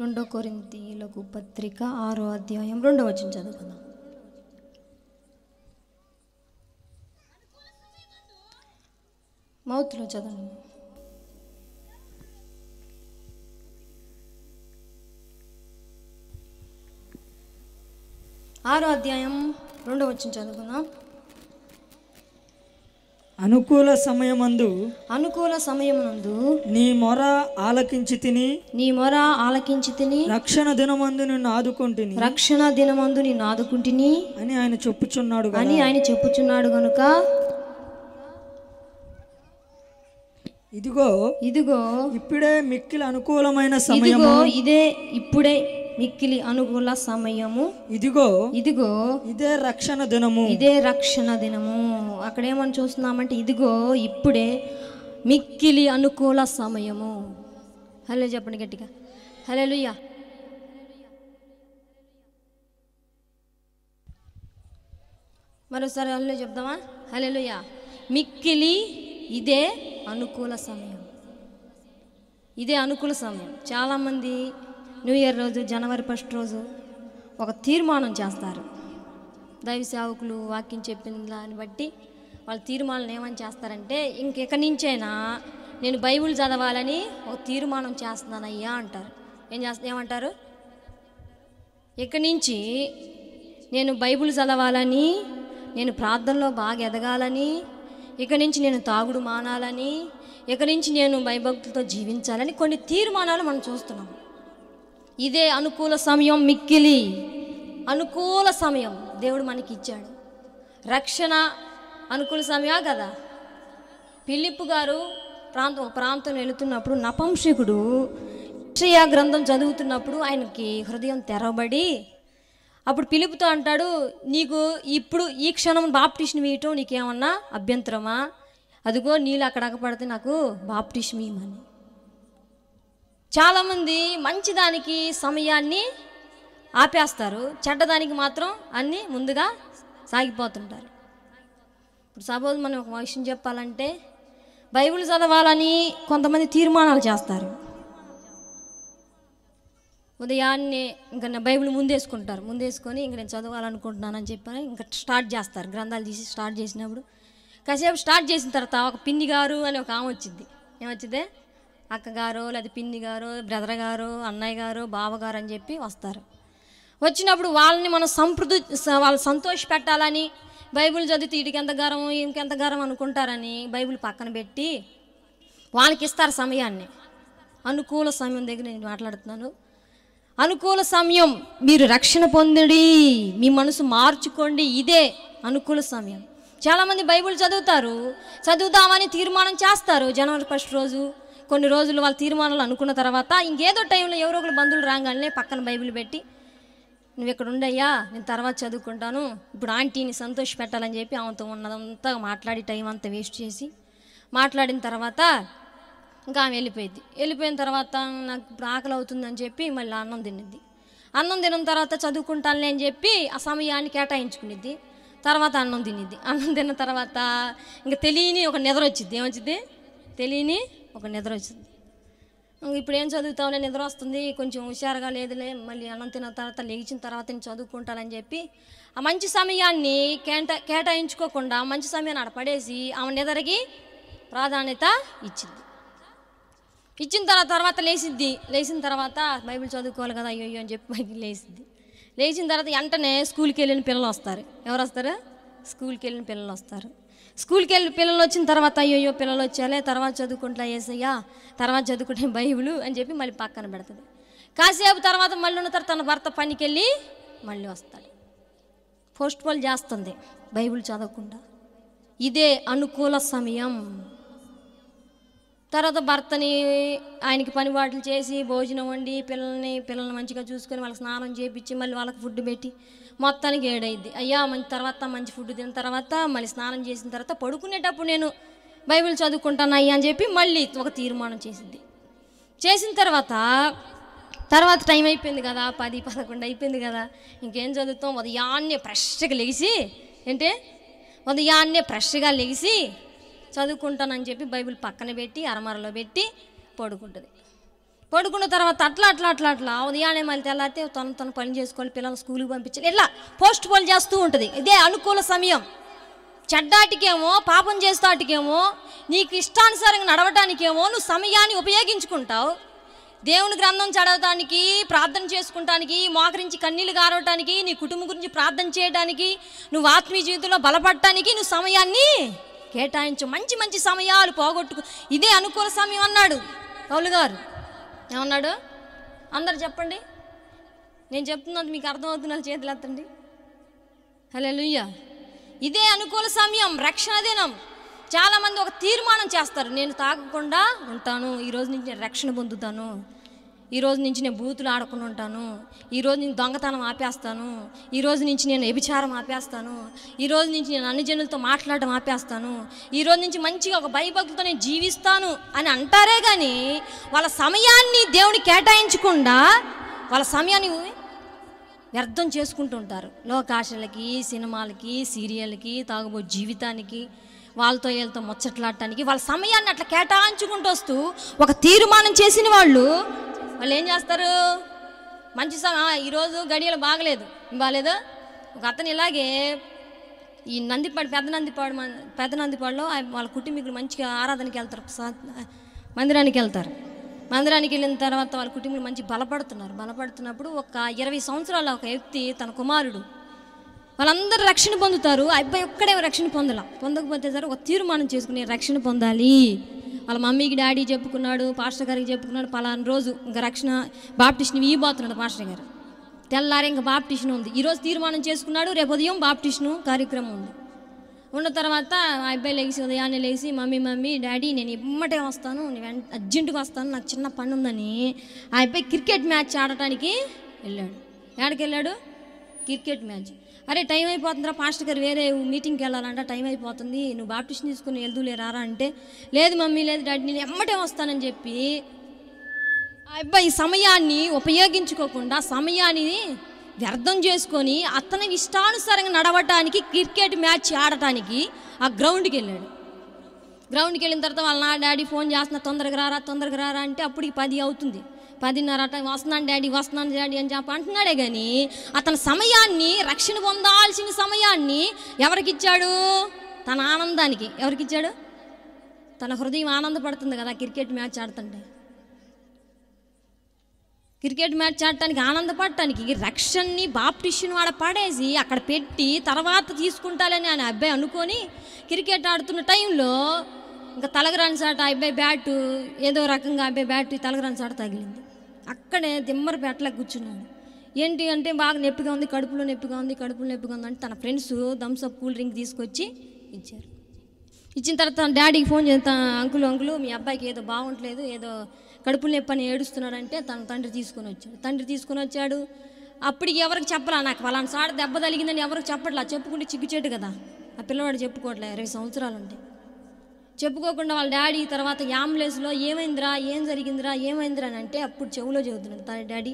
రెండో లఘు పత్రిక ఆరో అధ్యాయం రెండో వచ్చిన చదువుకుందాం మౌత్లో చదవండి ఆరో అధ్యాయం రెండో వచ్చిన చదువుకుందాం అనుకూల సమయమందు అనుకూల సమయమందు నీ మొర ఆలకించి తిని నీ మొర ఆలకించి తిని రక్షణ దినమందు నిన్ను ఆదుకుంటుని రక్షణ దినమందు నిన్ను ఆదుకుంటుని అని ఆయన చెప్పుచున్నాడు అని ఆయన చెప్పుచున్నాడు గనుక ఇదిగో ఇదిగో ఇప్పుడే మిక్కిలి అనుకూలమైన సమయము ఇదే ఇప్పుడే మిక్కిలి అనుకూల సమయము ఇదిగో ఇదిగో ఇదే రక్షణ దినము ఇదే రక్షణ దినము అక్కడ ఏమని చూస్తున్నామంటే ఇదిగో ఇప్పుడే మిక్కిలి అనుకూల సమయము హలో చెప్పండి గట్టిగా హలో లుయ్యా మరోసారి హలో చెప్దామా లుయ్యా మిక్కిలి ఇదే అనుకూల సమయం ఇదే అనుకూల సమయం చాలామంది న్యూ ఇయర్ రోజు జనవరి ఫస్ట్ రోజు ఒక తీర్మానం చేస్తారు దైవ సేవకులు వాక్యం చెప్పిన దాన్ని బట్టి వాళ్ళ తీర్మానం ఏమని చేస్తారంటే ఇంకెక నుంచైనా నేను బైబుల్ చదవాలని ఒక తీర్మానం చేస్తున్నానయ్యా అంటారు ఏం చేస్తా ఏమంటారు ఇక్కడి నుంచి నేను బైబుల్ చదవాలని నేను ప్రార్థనలో బాగా ఎదగాలని ఇక్కడి నుంచి నేను తాగుడు మానాలని ఇక్కడి నుంచి నేను భయభక్తులతో జీవించాలని కొన్ని తీర్మానాలు మనం చూస్తున్నాం ఇదే అనుకూల సమయం మిక్కిలి అనుకూల సమయం దేవుడు మనకి ఇచ్చాడు రక్షణ అనుకూల సమయా కదా పిలిప్పు గారు ప్రాంతం ఒక ప్రాంతం వెళుతున్నప్పుడు నపంశకుడు ఇషయా గ్రంథం చదువుతున్నప్పుడు ఆయనకి హృదయం తెరవబడి అప్పుడు పిలుపుతో అంటాడు నీకు ఇప్పుడు ఈ క్షణం బాప్టిషన్ వేయటం నీకేమన్నా అభ్యంతరమా అదిగో నీళ్ళు అక్కడ పడితే నాకు బాప్టిషన్ ఇవ్వమని చాలామంది మంచిదానికి సమయాన్ని ఆపేస్తారు చెడ్డదానికి మాత్రం అన్నీ ముందుగా సాగిపోతుంటారు ఇప్పుడు సపోజ్ మనం ఒక విషయం చెప్పాలంటే బైబిల్ చదవాలని కొంతమంది తీర్మానాలు చేస్తారు ఉదయాన్నే ఇంకా బైబిల్ ముందేసుకుంటారు ముందేసుకొని ఇంక నేను చదవాలనుకుంటున్నానని చెప్పాను ఇంకా స్టార్ట్ చేస్తారు గ్రంథాలు తీసి స్టార్ట్ చేసినప్పుడు కాసేపు స్టార్ట్ చేసిన తర్వాత ఒక పిన్ని గారు అని ఒక ఆమె వచ్చింది ఏమొచ్చిందే అక్కగారు లేదా పిన్ని గారు బ్రదర్ గారు అన్నయ్య గారు బావగారు అని చెప్పి వస్తారు వచ్చినప్పుడు వాళ్ళని మనం సంప్రద వాళ్ళు సంతోష పెట్టాలని బైబిల్ చదివితే వీటికి ఎంత గరం ఇంకెంత గరం అనుకుంటారని బైబిల్ పక్కన పెట్టి వాళ్ళకి ఇస్తారు సమయాన్ని అనుకూల సమయం దగ్గర నేను మాట్లాడుతున్నాను అనుకూల సమయం మీరు రక్షణ పొందడి మీ మనసు మార్చుకోండి ఇదే అనుకూల సమయం చాలామంది బైబిల్ చదువుతారు చదువుదామని తీర్మానం చేస్తారు జనవరి ఫస్ట్ రోజు కొన్ని రోజులు వాళ్ళ తీర్మానాలు అనుకున్న తర్వాత ఇంకేదో టైంలో ఎవరో ఒకరు బంధువులు రాగానే పక్కన బైబిల్ పెట్టి నువ్వు ఇక్కడ ఉండయ్యా నేను తర్వాత చదువుకుంటాను ఇప్పుడు ఆంటీని సంతోష పెట్టాలని చెప్పి ఆమెతో ఉన్నదంతా మాట్లాడి టైం అంతా వేస్ట్ చేసి మాట్లాడిన తర్వాత ఇంకా ఆమె వెళ్ళిపోయింది వెళ్ళిపోయిన తర్వాత నాకు ఇప్పుడు ఆకలి అవుతుందని చెప్పి మళ్ళీ అన్నం తినిద్ది అన్నం తిన్న తర్వాత చదువుకుంటానులే అని చెప్పి ఆ సమయాన్ని కేటాయించుకునిద్ది తర్వాత అన్నం తినిద్ది అన్నం తిన్న తర్వాత ఇంకా తెలియని ఒక నిద్ర వచ్చింది ఏమొచ్చింది తెలియని ఒక నిద్ర వచ్చింది ఇప్పుడు ఏం చదువుతావులే నిద్ర వస్తుంది కొంచెం హుషారుగా లేదులే మళ్ళీ అన్నం తిన్న తర్వాత లేచిన తర్వాత నేను చదువుకుంటానని చెప్పి ఆ మంచి సమయాన్ని కేట కేటాయించుకోకుండా మంచి సమయాన్ని అడపడేసి పడేసి ఆమె నిద్రకి ప్రాధాన్యత ఇచ్చింది ఇచ్చిన తర్వాత తర్వాత లేచిద్ది లేచిన తర్వాత బైబిల్ చదువుకోవాలి కదా అయ్యో అని చెప్పి బైబిల్ లేచింది లేచిన తర్వాత వెంటనే స్కూల్కి వెళ్ళిన పిల్లలు వస్తారు ఎవరు వస్తారు స్కూల్కి వెళ్ళిన పిల్లలు వస్తారు స్కూల్కి వెళ్ళి పిల్లలు వచ్చిన తర్వాత అయ్యో పిల్లలు వచ్చాలే తర్వాత చదువుకుంటా ఏసయ్యా తర్వాత చదువుకుంటే బైబులు అని చెప్పి మళ్ళీ పక్కన పెడుతుంది కాసేపు తర్వాత మళ్ళీ ఉన్న తర్వాత తన భర్త పనికి వెళ్ళి మళ్ళీ వస్తాడు పోస్ట్ పోల్ చేస్తుంది బైబుల్ చదవకుండా ఇదే అనుకూల సమయం తర్వాత భర్తని ఆయనకి పని వాటలు చేసి భోజనం వండి పిల్లల్ని పిల్లల్ని మంచిగా చూసుకొని వాళ్ళకి స్నానం చేయించి మళ్ళీ వాళ్ళకి ఫుడ్ పెట్టి మొత్తానికి ఏడైద్ది అయ్యా మంచి తర్వాత మంచి ఫుడ్ తిన్న తర్వాత మళ్ళీ స్నానం చేసిన తర్వాత పడుకునేటప్పుడు నేను బైబిల్ చదువుకుంటాను అయ్యా అని చెప్పి మళ్ళీ ఒక తీర్మానం చేసింది చేసిన తర్వాత తర్వాత టైం అయిపోయింది కదా పది పదకొండు అయిపోయింది కదా ఇంకేం చదువుతాం ఉదయాన్నే ఫ్రెష్గా లెగిసి ఏంటి ఉదయాన్నే ఫ్రెష్గా లెగిసి చదువుకుంటానని చెప్పి బైబిల్ పక్కన పెట్టి అరమరలో పెట్టి పడుకుంటుంది పడుకున్న తర్వాత అట్లా అట్లా అట్లా అట్లా ఉదయాన్నే మళ్ళీ తెల్లారితే తను తను పని చేసుకోవాలి పిల్లల్ని స్కూల్కి పంపించాలి ఇలా పోస్ట్ పోల్ చేస్తూ ఉంటుంది ఇదే అనుకూల సమయం చెడ్డాటికేమో పాపం చేస్తాటికేమో నీకు ఇష్టానుసారంగా నడవటానికేమో నువ్వు సమయాన్ని ఉపయోగించుకుంటావు దేవుని గ్రంథం చదవటానికి ప్రార్థన చేసుకుంటానికి మోకరించి కన్నీళ్ళు గారవటానికి నీ కుటుంబం గురించి ప్రార్థన చేయడానికి నువ్వు ఆత్మీయ జీవితంలో బలపడటానికి నువ్వు సమయాన్ని కేటాయించు మంచి మంచి సమయాలు పోగొట్టుకు ఇదే అనుకూల సమయం అన్నాడు కౌలు గారు ఏమన్నాడు అందరు చెప్పండి నేను చెప్తున్నది మీకు అర్థమవుతున్న చేతులు ఎత్తండి హలో లుయ్య ఇదే అనుకూల సమయం రక్షణ దినం చాలామంది ఒక తీర్మానం చేస్తారు నేను తాగకుండా ఉంటాను ఈరోజు నుంచి నేను రక్షణ పొందుతాను ఈరోజు నుంచి నేను బూతులు ఆడకుండా ఉంటాను ఈరోజు నేను దొంగతనం ఆపేస్తాను ఈరోజు నుంచి నేను వ్యభిచారం ఆపేస్తాను ఈరోజు నుంచి నేను అన్ని జనులతో మాట్లాడడం ఆపేస్తాను ఈరోజు నుంచి మంచిగా ఒక భయభక్తులతో నేను జీవిస్తాను అని అంటారే కానీ వాళ్ళ సమయాన్ని దేవుని కేటాయించకుండా వాళ్ళ సమయాన్ని వ్యర్థం చేసుకుంటుంటారు లోకాశలకి సినిమాలకి సీరియల్కి తాగుబో జీవితానికి వాళ్ళతో వీళ్ళతో ముచ్చట్లాడటానికి వాళ్ళ సమయాన్ని అట్లా కేటాయించుకుంటూ వస్తూ ఒక తీర్మానం చేసిన వాళ్ళు వాళ్ళు ఏం చేస్తారు మంచి సమ ఈరోజు గడియలు బాగలేదు బాగలేదు ఒక అతను ఇలాగే ఈ నందిపాడు పెద్ద నందిపాడు పెద్ద నందిపాడులో వాళ్ళ కుటుంబీకులు మంచిగా ఆరాధనకి వెళ్తారు మందిరానికి వెళ్తారు మందిరానికి వెళ్ళిన తర్వాత వాళ్ళ కుటుంబీలు మంచి బలపడుతున్నారు బలపడుతున్నప్పుడు ఒక ఇరవై సంవత్సరాల ఒక వ్యక్తి తన కుమారుడు వాళ్ళందరూ రక్షణ పొందుతారు అబ్బాయి ఒక్కడే రక్షణ పొందలా పొందకపోతే సరే ఒక తీర్మానం చేసుకుని రక్షణ పొందాలి వాళ్ళ మమ్మీకి డాడీ చెప్పుకున్నాడు పాస్టర్ గారికి చెప్పుకున్నాడు పలాన రోజు ఇంకా రక్షణ బాప్టిషన్ ఇవ్వబోతున్నాడు పాస్టర్ గారు తెల్లారి ఇంకా బాప్టిషన్ ఉంది ఈరోజు తీర్మానం చేసుకున్నాడు రేపు ఉదయం బాప్టిషను కార్యక్రమం ఉంది ఉన్న తర్వాత ఆ అబ్బాయి లేచి ఉదయాన్నే లేచి మమ్మీ మమ్మీ డాడీ నేను ఇమ్మటే వస్తాను నేను అర్జెంటుగా వస్తాను నాకు చిన్న పని ఉందని ఆ అబ్బాయి క్రికెట్ మ్యాచ్ ఆడటానికి వెళ్ళాడు ఎక్కడికి వెళ్ళాడు క్రికెట్ మ్యాచ్ అరే టైం అయిపోతుందిరా పాస్టర్ గారు వేరే మీటింగ్కి వెళ్ళాలంట టైం అయిపోతుంది నువ్వు బాప్టిస్ట్ తీసుకుని వెళ్దులే రారా అంటే లేదు మమ్మీ లేదు డాడీ నేను ఎమ్మటే వస్తానని చెప్పి ఆ అబ్బాయి సమయాన్ని ఉపయోగించుకోకుండా సమయాన్ని వ్యర్థం చేసుకొని అతని ఇష్టానుసారంగా నడవటానికి క్రికెట్ మ్యాచ్ ఆడటానికి ఆ గ్రౌండ్కి వెళ్ళాడు గ్రౌండ్కి వెళ్ళిన తర్వాత వాళ్ళ నా డాడీ ఫోన్ చేస్తున్నా తొందరగా రారా తొందరగా రారా అంటే అప్పటికి పది అవుతుంది పదిన్నర వస్తున్నాను డాడీ వస్తున్నాను డాడీ అని చెప్పి అంటున్నాడే కానీ అతని సమయాన్ని రక్షణ పొందాల్సిన సమయాన్ని ఎవరికిచ్చాడు తన ఆనందానికి ఎవరికిచ్చాడు తన హృదయం ఆనందపడుతుంది కదా క్రికెట్ మ్యాచ్ ఆడుతుంటే క్రికెట్ మ్యాచ్ ఆడటానికి ఆనందపడటానికి రక్షణని బాప్టిషన్ వాడ పడేసి అక్కడ పెట్టి తర్వాత తీసుకుంటాలని ఆయన అబ్బాయి అనుకొని క్రికెట్ ఆడుతున్న టైంలో ఇంకా తలగరాని సాట అబ్బాయి బ్యాటు ఏదో రకంగా అబ్బాయి బ్యాటు తలగరాని సాట తగిలింది అక్కడే దిమ్మరపేటలా కూర్చున్నాడు ఏంటి అంటే బాగా నొప్పిగా ఉంది కడుపులో నొప్పిగా ఉంది కడుపులో నొప్పిగా ఉంది అంటే తన ఫ్రెండ్స్ అప్ కూల్ డ్రింక్ తీసుకొచ్చి ఇచ్చారు ఇచ్చిన తర్వాత డాడీకి ఫోన్ చేస్తా అంకులు అంకులు మీ అబ్బాయికి ఏదో బాగుంటలేదు ఏదో కడుపులు నొప్పి అని ఏడుస్తున్నాడంటే తన తండ్రి తీసుకొని వచ్చాడు తండ్రి తీసుకొని వచ్చాడు అప్పటికి ఎవరికి చెప్పరా నాకు వాళ్ళని సాడ దెబ్బ తగిలిందని ఎవరికి చెప్పట్లా చెప్పుకుంటే చిగ్గుచేటు కదా ఆ పిల్లవాడు చెప్పుకోవట్లే ఇరవై సంవత్సరాలు ఉంటాయి చెప్పుకోకుండా వాళ్ళ డాడీ తర్వాత అంబులెన్స్లో ఏమైందిరా ఏం జరిగిందిరా ఏమైందిరా అని అంటే అప్పుడు చెవులో చదువుతున్నాడు తన డాడీ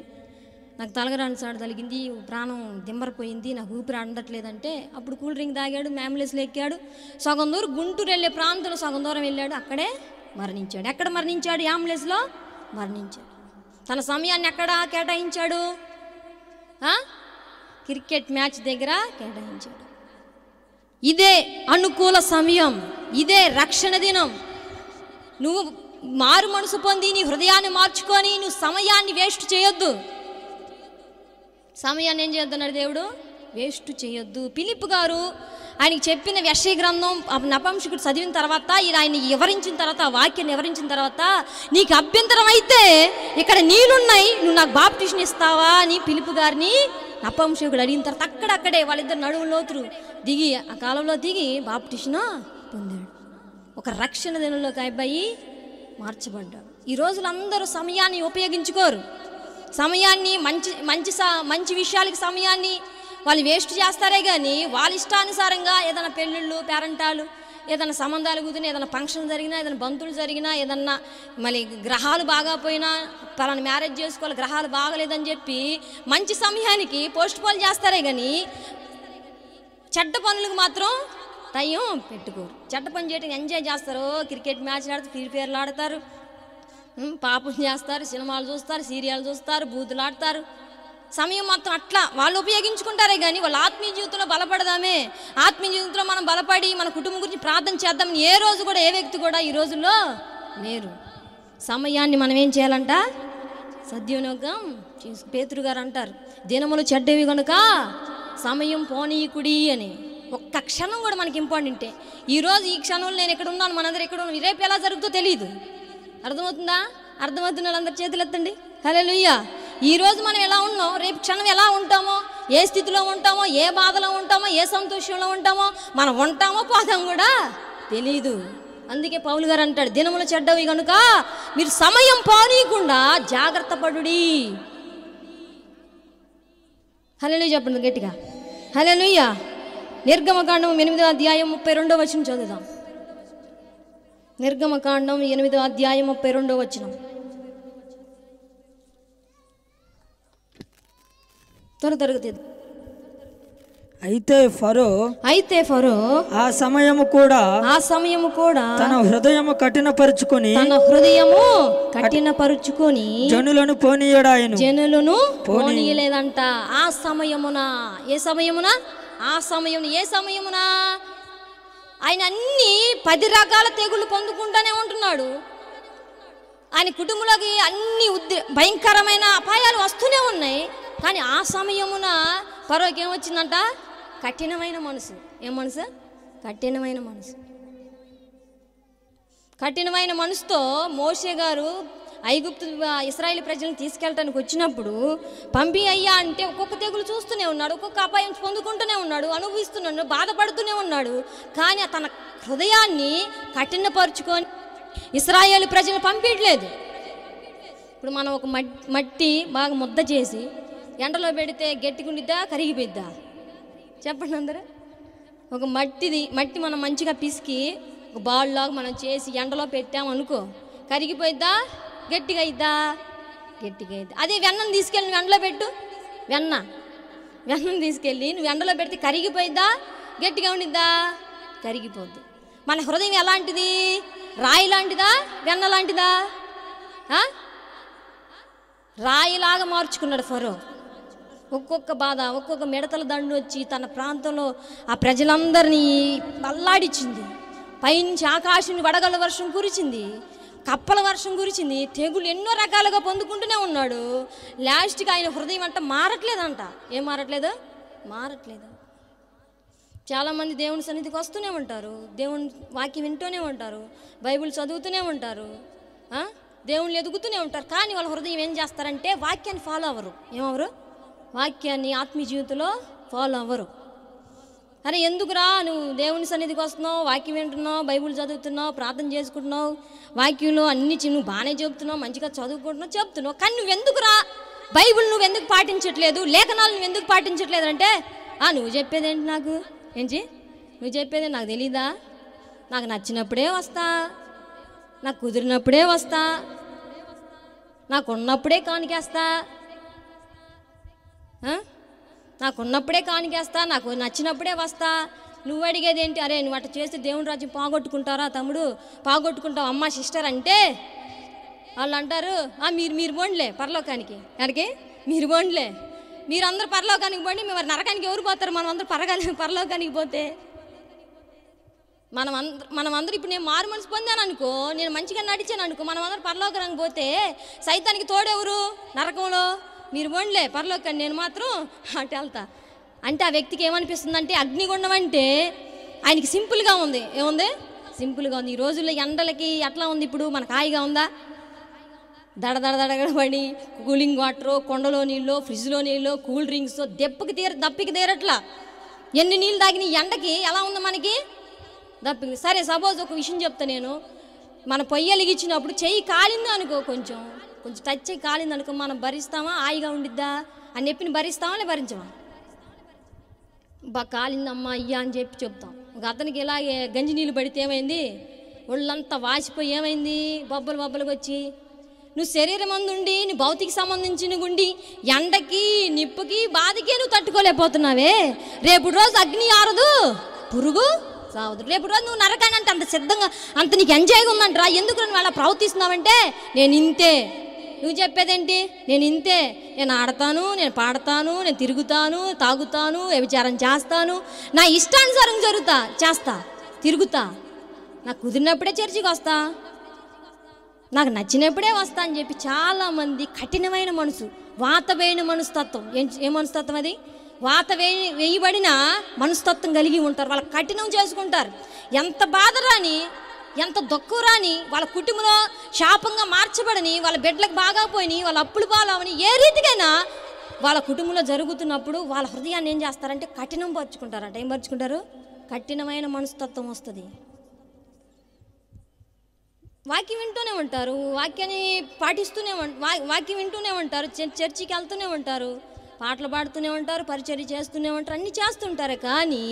నాకు తలగరాని సాడు తలిగింది ప్రాణం దింబరపోయింది నాకు ఊపిరి అందట్లేదంటే అప్పుడు కూల్ డ్రింక్ తాగాడు అంబులెన్స్లో ఎక్కాడు సగం దూరం గుంటూరు వెళ్ళే ప్రాంతంలో సగం దూరం వెళ్ళాడు అక్కడే మరణించాడు ఎక్కడ మరణించాడు అంబులెన్స్లో మరణించాడు తన సమయాన్ని ఎక్కడ కేటాయించాడు క్రికెట్ మ్యాచ్ దగ్గర కేటాయించాడు ఇదే అనుకూల సమయం ఇదే రక్షణ దినం నువ్వు మారు మనసు పొంది నీ హృదయాన్ని మార్చుకొని నువ్వు సమయాన్ని వేస్ట్ చేయొద్దు సమయాన్ని ఏం చేయొద్దన్నాడు దేవుడు వేస్ట్ చేయొద్దు పిలిప్ గారు ఆయనకి చెప్పిన వ్యషయ గ్రంథం నపంశకుడు చదివిన తర్వాత ఇది ఆయన వివరించిన తర్వాత వాక్యాన్ని వివరించిన తర్వాత నీకు అభ్యంతరం అయితే ఇక్కడ నీళ్ళున్నాయి నువ్వు నాకు బాప్టిషన్ ఇస్తావా అని పిలుపు గారిని నప్పంశకుడు అడిగిన తర్వాత అక్కడక్కడే వాళ్ళిద్దరు నడువు లోతురు దిగి ఆ కాలంలో దిగి బాప్టిషన్ పొందాడు ఒక రక్షణ దినంలోకి అబ్బాయి మార్చబడ్డాడు ఈ రోజులు అందరూ సమయాన్ని ఉపయోగించుకోరు సమయాన్ని మంచి మంచి మంచి విషయాలకి సమయాన్ని వాళ్ళు వేస్ట్ చేస్తారే కానీ వాళ్ళ ఇష్టానుసారంగా ఏదైనా పెళ్ళిళ్ళు పేరంటాలు ఏదైనా సంబంధాలు కుదిరినా ఏదైనా ఫంక్షన్ జరిగినా ఏదైనా బంతులు జరిగినా ఏదన్నా మళ్ళీ గ్రహాలు బాగా పోయినా పలానా మ్యారేజ్ చేసుకోవాలి గ్రహాలు బాగలేదని చెప్పి మంచి సమయానికి పోస్ట్ పోల్ చేస్తారే కానీ చెడ్డ పనులకు మాత్రం టైం పెట్టుకోరు చెడ్డ పని చేయడానికి ఎంజాయ్ చేస్తారు క్రికెట్ మ్యాచ్లు ఆడుతూ ఫ్రీ ఫైర్లు ఆడతారు పాపం చేస్తారు సినిమాలు చూస్తారు సీరియల్ చూస్తారు బూతులు ఆడతారు సమయం మొత్తం అట్లా వాళ్ళు ఉపయోగించుకుంటారే కానీ వాళ్ళ ఆత్మీయ జీవితంలో బలపడదామే ఆత్మీయ జీవితంలో మనం బలపడి మన కుటుంబం గురించి ప్రార్థన చేద్దామని ఏ రోజు కూడా ఏ వ్యక్తి కూడా ఈ రోజుల్లో లేరు సమయాన్ని మనం ఏం చేయాలంట సద్వినియోగం చేసు పేతురు గారు అంటారు దినములు చెడ్డవి కనుక సమయం పోనీయకుడి అని ఒక్క క్షణం కూడా మనకి ఇంపార్టెంటే ఈరోజు ఈ క్షణంలో నేను ఎక్కడ ఉన్నాను మనందరూ ఎక్కడ ఉన్నాను రేపు ఎలా జరుగుతుందో తెలియదు అర్థమవుతుందా అర్థమవుతున్నాడు అందరు చేతులు ఎత్తండి హలో లుయ్య ఈరోజు మనం ఎలా ఉన్నాం రేపు క్షణం ఎలా ఉంటామో ఏ స్థితిలో ఉంటామో ఏ బాధలో ఉంటామో ఏ సంతోషంలో ఉంటామో మనం ఉంటామో పోతాం కూడా తెలీదు అందుకే పౌలు గారు అంటాడు దినములు చెడ్డవి కనుక మీరు సమయం పోనీయకుండా జాగ్రత్త పడు హలో చెప్పండి గట్టిగా హలో నిర్గమకాండం ఎనిమిదో అధ్యాయం ముప్పై రెండో వచ్చిన చదువుదాం నిర్గమకాండం ఎనిమిదో అధ్యాయం ముప్పై రెండో వచ్చినాం త్వర తరగతి అయితే ఫరో అయితే ఫరో ఆ సమయము కూడా ఆ సమయము కూడా తన హృదయము కఠినపరుచుకొని తన హృదయము కఠినపరుచుకొని జనులను పోనీయడాయను జనులను పోనీయలేదంట ఆ సమయమున ఏ సమయమున ఆ సమయం ఏ సమయమున ఆయన అన్ని పది రకాల తెగులు పొందుకుంటూనే ఉంటున్నాడు ఆయన కుటుంబంలోకి అన్ని ఉద్రి భయంకరమైన అపాయాలు వస్తూనే ఉన్నాయి కానీ ఆ సమయమున పరోకి ఏమొచ్చిందంట కఠినమైన మనసు ఏం మనసు కఠినమైన మనసు కఠినమైన మనసుతో మోషే గారు ఐగుప్తు ఇస్రాయేల్ ప్రజలను తీసుకెళ్ళటానికి వచ్చినప్పుడు పంపి అయ్యా అంటే ఒక్కొక్క తెగులు చూస్తూనే ఉన్నాడు ఒక్కొక్క అపాయం పొందుకుంటూనే ఉన్నాడు అనుభవిస్తున్నాడు బాధపడుతూనే ఉన్నాడు కానీ తన హృదయాన్ని కఠినపరుచుకొని ఇస్రాయేల్ ప్రజలు పంపించలేదు ఇప్పుడు మనం ఒక మట్టి బాగా ముద్ద చేసి ఎండలో పెడితే గట్టిగుండిద్దా కరిగిపోయిద్దా చెప్పండి అందరు ఒక మట్టిది మట్టి మనం మంచిగా పిసికి ఒక బాల్లాగా మనం చేసి ఎండలో పెట్టామనుకో కరిగిపోయిద్దా గట్టిగా అయిద్దా గట్టిగా అయిద్దా అదే వెన్నను తీసుకెళ్ళి నువ్వు ఎండలో పెట్టు వెన్న వెన్నను తీసుకెళ్ళి నువ్వు ఎండలో పెడితే కరిగిపోయిద్దా గట్టిగా ఉండిద్దా కరిగిపోద్ది మన హృదయం ఎలాంటిది రాయి లాంటిదా వెన్న లాంటిదా రాయిలాగా మార్చుకున్నాడు ఫరో ఒక్కొక్క బాధ ఒక్కొక్క మిడతల దండు వచ్చి తన ప్రాంతంలో ఆ ప్రజలందరినీ అల్లాడిచ్చింది పైనుంచి ఆకాశం వడగల వర్షం కురిచింది కప్పల వర్షం కురిచింది తెగులు ఎన్నో రకాలుగా పొందుకుంటూనే ఉన్నాడు లాస్ట్కి ఆయన హృదయం అంట మారట్లేదంట ఏం మారట్లేదు మారట్లేదు చాలామంది దేవుని సన్నిధికి వస్తూనే ఉంటారు దేవుని వాక్యం వింటూనే ఉంటారు బైబిల్ చదువుతూనే ఉంటారు దేవుళ్ళు ఎదుగుతూనే ఉంటారు కానీ వాళ్ళ హృదయం ఏం చేస్తారంటే వాక్యాన్ని ఫాలో అవ్వరు ఏమవరు వాక్యాన్ని ఆత్మీయ జీవితంలో ఫాలో అవ్వరు అరే ఎందుకురా నువ్వు దేవుని సన్నిధికి వస్తున్నావు వాక్యం వింటున్నావు బైబుల్ చదువుతున్నావు ప్రార్థన చేసుకుంటున్నావు వాక్యంలో అన్ని నువ్వు బాగానే చెబుతున్నావు మంచిగా చదువుకుంటున్నావు చెప్తున్నావు కానీ నువ్వు ఎందుకురా బైబుల్ నువ్వు ఎందుకు పాటించట్లేదు లేఖనాలు నువ్వు ఎందుకు పాటించట్లేదు అంటే ఆ నువ్వు చెప్పేదేంటి నాకు ఏంటి నువ్వు చెప్పేది నాకు తెలీదా నాకు నచ్చినప్పుడే వస్తా నాకు కుదిరినప్పుడే వస్తా నాకు ఉన్నప్పుడే కానికేస్తా నాకు ఉన్నప్పుడే కానికేస్తా నాకు నచ్చినప్పుడే వస్తా నువ్వు అడిగేది ఏంటి అరే నువ్వు అట్లా చేస్తే దేవుని రాజ్యం పోగొట్టుకుంటారా తమ్ముడు పోగొట్టుకుంటావు అమ్మ సిస్టర్ అంటే వాళ్ళు అంటారు మీరు మీరు బోండ్లే పరలోకానికి ఎక్కడికి మీరు మీరు మీరందరూ పరలోకానికి పోండి మేము నరకానికి ఎవరు పోతారు మనం అందరూ పరగాలి పరలోకానికి పోతే మనం అందరు మనం అందరూ ఇప్పుడు నేను మారు మనసు పొందాను అనుకో నేను మంచిగా నడిచాను అనుకో మనం అందరూ పరలోకానికి పోతే సైతానికి తోడెవరు నరకంలో మీరు వండలే పర్లోకండి నేను మాత్రం అటు వెళ్తా అంటే ఆ వ్యక్తికి ఏమనిపిస్తుందంటే అగ్నిగుండం అంటే ఆయనకి సింపుల్గా ఉంది ఏముంది సింపుల్గా ఉంది ఈ రోజుల్లో ఎండలకి ఎట్లా ఉంది ఇప్పుడు మనకు హాయిగా ఉందా దడ దడ కూలింగ్ వాటర్ కొండలో నీళ్ళు ఫ్రిడ్జ్లో నీళ్ళు కూల్ డ్రింక్స్ దెప్పకి తీర దప్పికి తీరట్లా ఎన్ని నీళ్ళు తాగిన ఎండకి ఎలా ఉంది మనకి దప్పికి సరే సపోజ్ ఒక విషయం చెప్తా నేను మన పొయ్యి చెయ్యి కాలింది అనుకో కొంచెం కొంచెం టచ్ అయ్యి కాలింది అనుకో మనం భరిస్తామా హాయిగా ఉండిద్దా అని చెప్పి భరిస్తామా లే భరించమా బా కాలిందమ్మా అయ్యా అని చెప్పి చెప్తాం ఒక అతనికి ఇలాగే గంజి నీళ్ళు పడితే ఏమైంది ఒళ్ళంతా వాసిపోయి ఏమైంది బొబ్బలు బొబ్బలకు వచ్చి నువ్వు శరీరం అందుండి నీ భౌతిక సంబంధించిన గుండి ఎండకి నిప్పుకి బాధకే నువ్వు తట్టుకోలేకపోతున్నావే రేపు రోజు అగ్ని ఆరదు పురుగు సావదు రేపు రోజు నువ్వు నరకానంటే అంత సిద్ధంగా అంత నీకు ఎంజాయ్గా ఉందంటరా ఎందుకు నువ్వు అలా ప్రవర్తిస్తున్నావంటే నేను ఇంతే నువ్వు చెప్పేదేంటి నేను ఇంతే నేను ఆడతాను నేను పాడతాను నేను తిరుగుతాను తాగుతాను వ్యభిచారం చేస్తాను నా ఇష్టానుసారం జరుగుతా చేస్తా తిరుగుతా నాకు కుదిరినప్పుడే చర్చికి వస్తా నాకు నచ్చినప్పుడే వస్తా అని చెప్పి చాలామంది కఠినమైన మనసు వాత వేయని మనస్తత్వం ఏం ఏ మనస్తత్వం అది వాత వే వేయబడిన మనస్తత్వం కలిగి ఉంటారు వాళ్ళు కఠినం చేసుకుంటారు ఎంత బాధ రాని ఎంత దక్కురాని వాళ్ళ కుటుంబంలో శాపంగా మార్చబడని వాళ్ళ బిడ్డలకు బాగా పోయిని వాళ్ళ అప్పులు బాగావని ఏ రీతికైనా వాళ్ళ కుటుంబంలో జరుగుతున్నప్పుడు వాళ్ళ హృదయాన్ని ఏం చేస్తారంటే కఠినం పరుచుకుంటారంట ఏం పరుచుకుంటారు కఠినమైన మనస్తత్వం వస్తుంది వాక్యం వింటూనే ఉంటారు వాక్యాన్ని పాటిస్తూనే వాక్యం వింటూనే ఉంటారు చర్చికి వెళ్తూనే ఉంటారు పాటలు పాడుతూనే ఉంటారు పరిచర్య చేస్తూనే ఉంటారు అన్నీ చేస్తుంటారు కానీ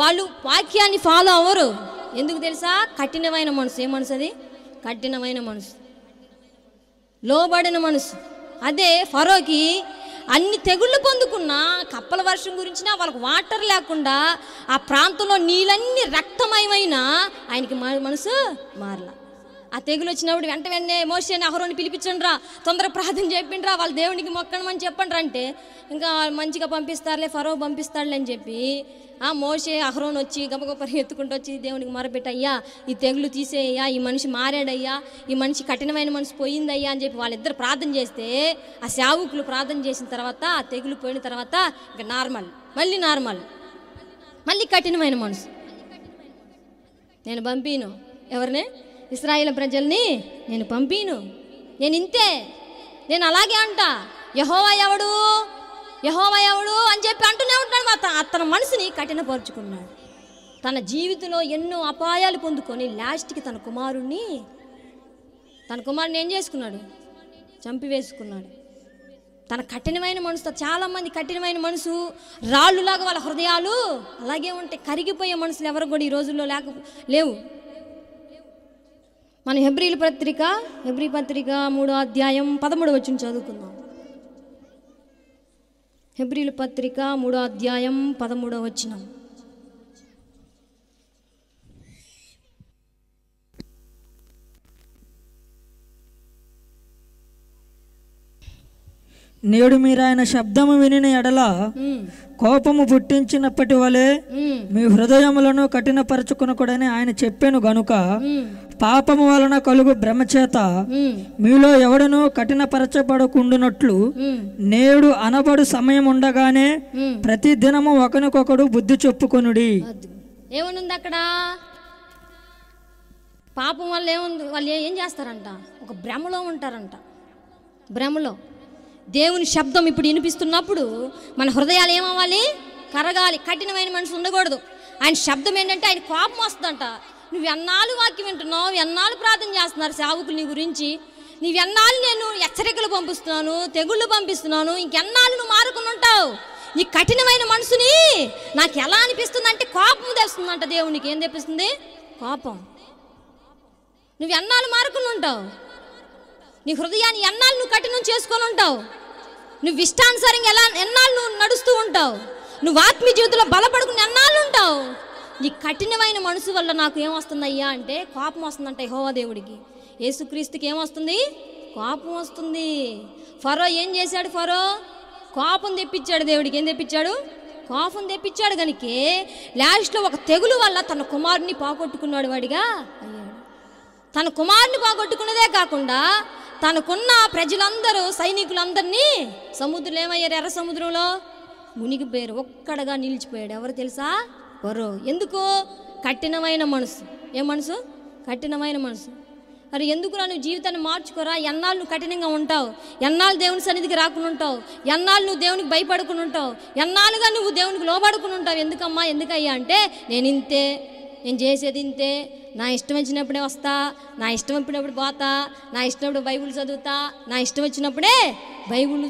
వాళ్ళు వాక్యాన్ని ఫాలో అవ్వరు ఎందుకు తెలుసా కఠినమైన మనసు ఏ మనసు అది కఠినమైన మనసు లోబడిన మనసు అదే ఫరోకి అన్ని తెగుళ్ళు పొందుకున్న కప్పల వర్షం గురించిన వాళ్ళకు వాటర్ లేకుండా ఆ ప్రాంతంలో నీళ్ళన్నీ రక్తమయమైనా ఆయనకి మనసు మారలా ఆ తెగులు వచ్చినప్పుడు వెంట వెంటనే మోసేని అహరోని పిలిపించండి రా తొందర ప్రార్థన చెప్పిండ్రా వాళ్ళ దేవునికి మొక్కను అని చెప్పండి అంటే ఇంకా మంచిగా పంపిస్తారులే ఫరో పంపిస్తాడులే అని చెప్పి ఆ మోసే అహరోన్ వచ్చి గబగబ ఎత్తుకుంటూ వచ్చి దేవునికి మొరపెట్టయ్యా ఈ తెగులు తీసేయ్యా ఈ మనిషి మారాడయ్యా ఈ మనిషి కఠినమైన మనిషి పోయిందయ్యా అని చెప్పి వాళ్ళిద్దరు ప్రార్థన చేస్తే ఆ సేవకులు ప్రార్థన చేసిన తర్వాత ఆ తెగులు పోయిన తర్వాత ఇంకా నార్మల్ మళ్ళీ నార్మల్ మళ్ళీ కఠినమైన మనసు నేను పంపిను ఎవరినే ఇస్రాయిల ప్రజల్ని నేను పంపిను నేను ఇంతే నేను అలాగే అంట యహోవా ఎవడు యహోవా ఎవడు అని చెప్పి అంటూనే ఉంటాడు మా తన మనసుని కఠినపరుచుకున్నాడు తన జీవితంలో ఎన్నో అపాయాలు పొందుకొని లాస్ట్కి తన కుమారుణ్ణి తన కుమారుని ఏం చేసుకున్నాడు చంపివేసుకున్నాడు తన కఠినమైన మనసుతో చాలామంది కఠినమైన మనసు రాళ్ళులాగా వాళ్ళ హృదయాలు అలాగే ఉంటాయి కరిగిపోయే మనసులు ఎవరు కూడా ఈ రోజుల్లో లేక లేవు మన హెబ్రిల్ పత్రిక హెబ్రి పత్రిక మూడో అధ్యాయం పదమూడు వచ్చిన చదువుకుందాం హెబ్రిల్ పత్రిక మూడో అధ్యాయం పదమూడో వచ్చిన నేడు మీరు ఆయన శబ్దము వినిన ఎడల కోపము పుట్టించినప్పటి వలె మీ హృదయములను కఠినపరచుకునకూడని ఆయన చెప్పాను గనుక పాపము వలన కలుగు భ్రమచేత మీలో ఎవడను కఠినపరచబడకుండునట్లు నేడు అనబడు సమయం ఉండగానే ప్రతి దినము ఒకనికొకడు బుద్ధి చెప్పుకొనుడి ఏమనుంది అక్కడ పాపం వల్ల ఏముంది వాళ్ళు ఏం చేస్తారంట ఒక భ్రమలో ఉంటారంట భ్రమలో దేవుని శబ్దం ఇప్పుడు వినిపిస్తున్నప్పుడు మన హృదయాలు ఏమవ్వాలి కరగాలి కఠినమైన మనిషి ఉండకూడదు ఆయన శబ్దం ఏంటంటే ఆయన కోపం వస్తుందంట నువ్వు ఎన్నాళ్ళు వాక్యం వింటున్నావు ఎన్నాళ్ళు ప్రార్థన చేస్తున్నారు సేవకులు నీ గురించి నీవెన్నాళ్ళు నేను హెచ్చరికలు పంపిస్తున్నాను తెగుళ్ళు పంపిస్తున్నాను ఇంకెన్నాళ్ళు నువ్వు మారుకుని ఉంటావు నీ కఠినమైన మనసుని నాకు ఎలా అనిపిస్తుంది అంటే కోపం తెస్తుందంట దేవునికి ఏం తెప్పిస్తుంది కోపం నువ్వు ఎన్నాళ్ళు మారుకుని ఉంటావు నీ హృదయాన్ని ఎన్నాళ్ళు నువ్వు కఠినం చేసుకొని ఉంటావు నువ్వు ఇష్టానుసారంగా ఎలా ఎన్నాళ్ళు నువ్వు నడుస్తూ ఉంటావు నువ్వు ఆత్మీయ జీవితంలో బలపడుకుని ఎన్నాళ్ళు ఉంటావు ఈ కఠినమైన మనసు వల్ల నాకు ఏమొస్తుందయ్యా అంటే కోపం వస్తుందంట యహోవా దేవుడికి యేసుక్రీస్తుకి ఏమొస్తుంది కోపం వస్తుంది ఫరో ఏం చేశాడు ఫరో కోపం తెప్పించాడు దేవుడికి ఏం తెప్పించాడు కోపం తెప్పించాడు కనుకే లాస్ట్లో ఒక తెగులు వల్ల తన కుమారుని పోగొట్టుకున్నాడు వాడిగా అయ్యాడు తన కుమారుని పోగొట్టుకున్నదే కాకుండా తనకున్న ప్రజలందరూ సైనికులందరినీ సముద్రం ఏమయ్యారు ఎర్ర సముద్రంలో మునిగిపోయారు ఒక్కడగా నిలిచిపోయాడు ఎవరు తెలుసా వరో ఎందుకు కఠినమైన మనసు ఏ మనసు కఠినమైన మనసు మరి ఎందుకు నువ్వు జీవితాన్ని మార్చుకోరా ఎన్నాళ్ళు నువ్వు కఠినంగా ఉంటావు ఎన్నాళ్ళు దేవుని సన్నిధికి రాకుండా ఉంటావు ఎన్నాళ్ళు నువ్వు దేవునికి భయపడుకుని ఉంటావు ఎన్నాళ్ళుగా నువ్వు దేవునికి లోబడుకుని ఉంటావు ఎందుకమ్మా ఎందుకయ్యా అంటే నేను ఇంతే నేను చేసేది ఇంతే నా ఇష్టం వచ్చినప్పుడే వస్తా నా ఇష్టం వచ్చినప్పుడు పోతా నా ఇష్టం బైబుల్ చదువుతా నా ఇష్టం వచ్చినప్పుడే బైబుల్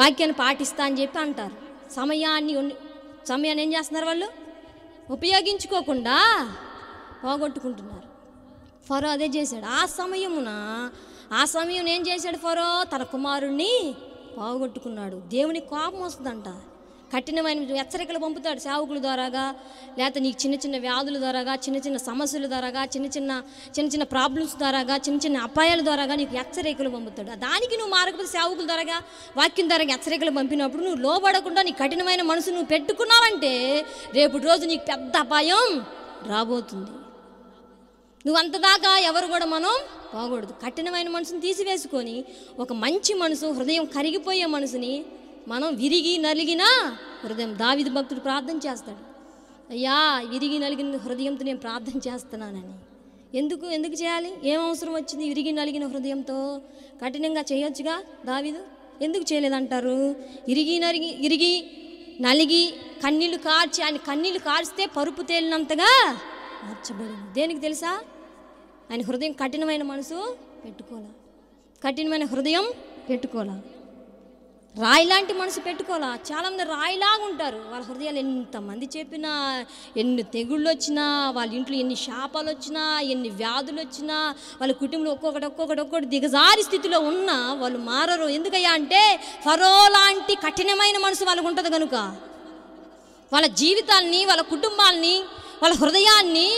వాక్యాన్ని పాటిస్తా అని చెప్పి అంటారు సమయాన్ని సమయాన్ని ఏం చేస్తున్నారు వాళ్ళు ఉపయోగించుకోకుండా పోగొట్టుకుంటున్నారు ఫరో అదే చేశాడు ఆ సమయమున ఆ సమయం ఏం చేశాడు ఫరో తన కుమారుణ్ణి పోగొట్టుకున్నాడు దేవుని కోపం వస్తుందంట కఠినమైన హెచ్చరికలు పంపుతాడు సేవకుల ద్వారాగా లేకపోతే నీకు చిన్న చిన్న వ్యాధుల ద్వారాగా చిన్న చిన్న సమస్యల ద్వారాగా చిన్న చిన్న చిన్న చిన్న ప్రాబ్లమ్స్ ద్వారాగా చిన్న చిన్న అపాయాల ద్వారాగా నీకు హెచ్చరికలు పంపుతాడు దానికి నువ్వు మారకపోతే సేవకుల ద్వారాగా వాక్యం ద్వారా హెచ్చరికలు పంపినప్పుడు నువ్వు లోబడకుండా నీ కఠినమైన మనసు నువ్వు పెట్టుకున్నావంటే రేపు రోజు నీకు పెద్ద అపాయం రాబోతుంది నువ్వు అంతదాకా ఎవరు కూడా మనం పోకూడదు కఠినమైన మనసును తీసివేసుకొని ఒక మంచి మనసు హృదయం కరిగిపోయే మనసుని మనం విరిగి నలిగిన హృదయం దావిది భక్తుడు ప్రార్థన చేస్తాడు అయ్యా విరిగి నలిగిన హృదయంతో నేను ప్రార్థన చేస్తున్నానని ఎందుకు ఎందుకు చేయాలి ఏం అవసరం వచ్చింది విరిగి నలిగిన హృదయంతో కఠినంగా చేయొచ్చుగా దావిదు ఎందుకు చేయలేదంటారు ఇరిగి నరిగి ఇరిగి నలిగి కన్నీళ్లు కార్చి ఆయన కన్నీళ్లు కార్చితే పరుపు తేలినంతగా మార్చబడింది దేనికి తెలుసా ఆయన హృదయం కఠినమైన మనసు పెట్టుకోలే కఠినమైన హృదయం పెట్టుకోలే రాయిలాంటి మనసు పెట్టుకోవాలా చాలామంది రాయిలాగా ఉంటారు వాళ్ళ హృదయాలు ఎంతమంది చెప్పినా ఎన్ని తెగుళ్ళు వచ్చినా వాళ్ళ ఇంట్లో ఎన్ని శాపాలు వచ్చినా ఎన్ని వ్యాధులు వచ్చినా వాళ్ళ కుటుంబంలో ఒక్కొక్కటి ఒక్కొక్కటి ఒక్కొక్కటి దిగజారి స్థితిలో ఉన్నా వాళ్ళు మారరు ఎందుకయ్యా అంటే ఫరో లాంటి కఠినమైన మనసు వాళ్ళకు ఉంటుంది కనుక వాళ్ళ జీవితాల్ని వాళ్ళ కుటుంబాల్ని వాళ్ళ హృదయాన్ని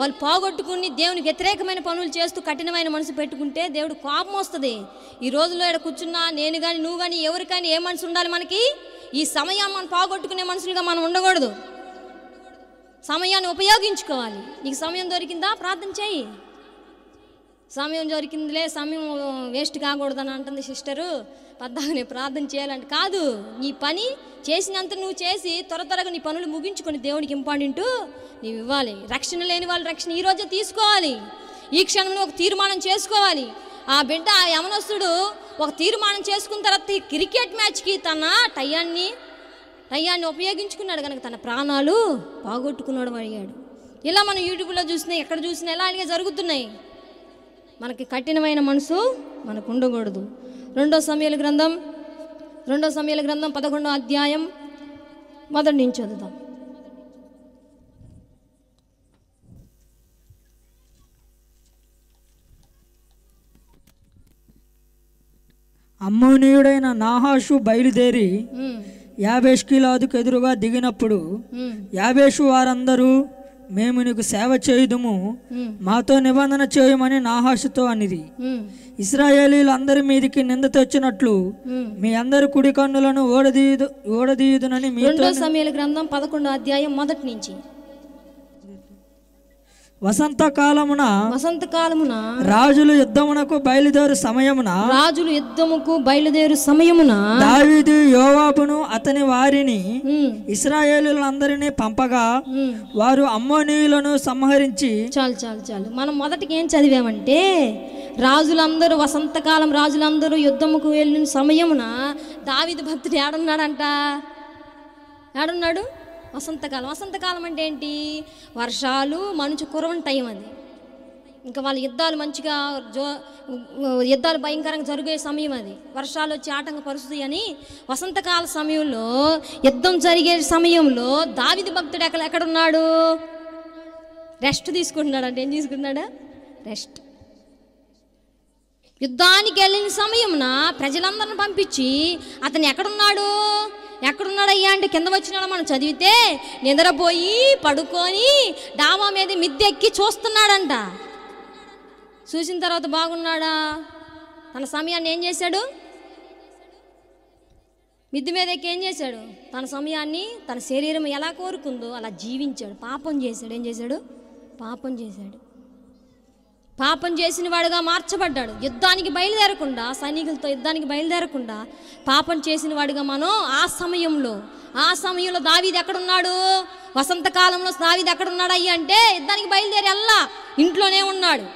వాళ్ళు పోగొట్టుకుని దేవునికి వ్యతిరేకమైన పనులు చేస్తూ కఠినమైన మనసు పెట్టుకుంటే దేవుడు కోపం వస్తుంది ఈ రోజులో ఇక్కడ కూర్చున్నా నేను కానీ నువ్వు కానీ ఎవరికైనా ఏ మనసు ఉండాలి మనకి ఈ సమయం మనం పోగొట్టుకునే మనుషులుగా మనం ఉండకూడదు సమయాన్ని ఉపయోగించుకోవాలి నీకు సమయం దొరికిందా ప్రార్థన చేయి సమయం దొరికిందిలే సమయం వేస్ట్ కాకూడదు అని అంటుంది సిస్టరు పద్దాక నేను ప్రార్థన చేయాలంటే కాదు నీ పని చేసినంత నువ్వు చేసి త్వర త్వరగా నీ పనులు ముగించుకొని దేవునికి ఇంపార్టెంట్ నీవు ఇవ్వాలి రక్షణ లేని వాళ్ళు రక్షణ ఈరోజే తీసుకోవాలి ఈ క్షణంలో ఒక తీర్మానం చేసుకోవాలి ఆ బిడ్డ ఆ యమనస్తుడు ఒక తీర్మానం చేసుకున్న తర్వాత క్రికెట్ మ్యాచ్కి తన టయాన్ని టయాన్ని ఉపయోగించుకున్నాడు కనుక తన ప్రాణాలు బాగొట్టుకున్నాడు అడిగాడు ఇలా మనం యూట్యూబ్లో చూసినాయి ఎక్కడ చూసినా ఇలా అలాగే జరుగుతున్నాయి మనకి కఠినమైన మనసు మనకు ఉండకూడదు రెండో సమయాల గ్రంథం రెండో సమయాల గ్రంథం పదకొండో అధ్యాయం మొదటి నుంచి చదువుదాం అమ్మోనీయుడైన నాహాషు బయలుదేరి యాభేష్కిలాదుకు ఎదురుగా దిగినప్పుడు యాభేషు వారందరూ మేము నీకు సేవ చేయుదుము మాతో నిబంధన చేయమని నాహాసుతో అనిది ఇస్రాయేలీలు అందరి మీదికి నింద తెచ్చినట్లు మీ అందరి కుడి కన్నులను ఓడదీయదు ఓడదీయుదునని మీ సమయంలో గ్రంథం పదకొండు అధ్యాయం మొదటి నుంచి వసంతకాలమున వసంతకాలమున రాజులు యుద్ధమునకు బయలుదేరు సమయమున రాజులు యుద్ధముకు బయలుదేరు సమయమున దావీదు యోవాబును అతని వారిని ఇస్రాయేలులందరినీ పంపగా వారు అమ్మోనీయులను సంహరించి చాలు చాలు చాలు మనం మొదటికి ఏం చదివామంటే రాజులందరూ వసంతకాలం రాజులందరూ యుద్ధముకు వెళ్ళిన సమయమున దావిది భక్తుడు ఏడున్నాడంట ఏడున్నాడు వసంతకాలం వసంతకాలం అంటే ఏంటి వర్షాలు మంచు కురవని టైం అది ఇంకా వాళ్ళ యుద్ధాలు మంచిగా జో యుద్ధాలు భయంకరంగా జరిగే సమయం అది వర్షాలు వచ్చి ఆటంక పరిస్థితి అని వసంతకాల సమయంలో యుద్ధం జరిగే సమయంలో దావిది భక్తుడు ఎక్కడ ఎక్కడున్నాడు రెస్ట్ తీసుకుంటున్నాడు అంటే ఏం తీసుకుంటున్నాడా రెస్ట్ యుద్ధానికి వెళ్ళిన సమయంన ప్రజలందరిని పంపించి అతను ఎక్కడున్నాడు ఎక్కడున్నాడయ్యా అంటే కింద వచ్చినాడు మనం చదివితే నిద్రపోయి పడుకొని డామా మీద మిద్దెక్కి చూస్తున్నాడంట చూసిన తర్వాత బాగున్నాడా తన సమయాన్ని ఏం చేశాడు మీద ఎక్కి ఏం చేశాడు తన సమయాన్ని తన శరీరం ఎలా కోరుకుందో అలా జీవించాడు పాపం చేశాడు ఏం చేశాడు పాపం చేశాడు పాపం చేసిన వాడుగా మార్చబడ్డాడు యుద్ధానికి బయలుదేరకుండా సైనికులతో యుద్ధానికి బయలుదేరకుండా పాపం చేసిన వాడుగా మనం ఆ సమయంలో ఆ సమయంలో దావీది ఎక్కడున్నాడు వసంతకాలంలో దావీది ఎక్కడున్నాడు అయ్యి అంటే యుద్ధానికి బయలుదేరి అల్లా ఇంట్లోనే ఉన్నాడు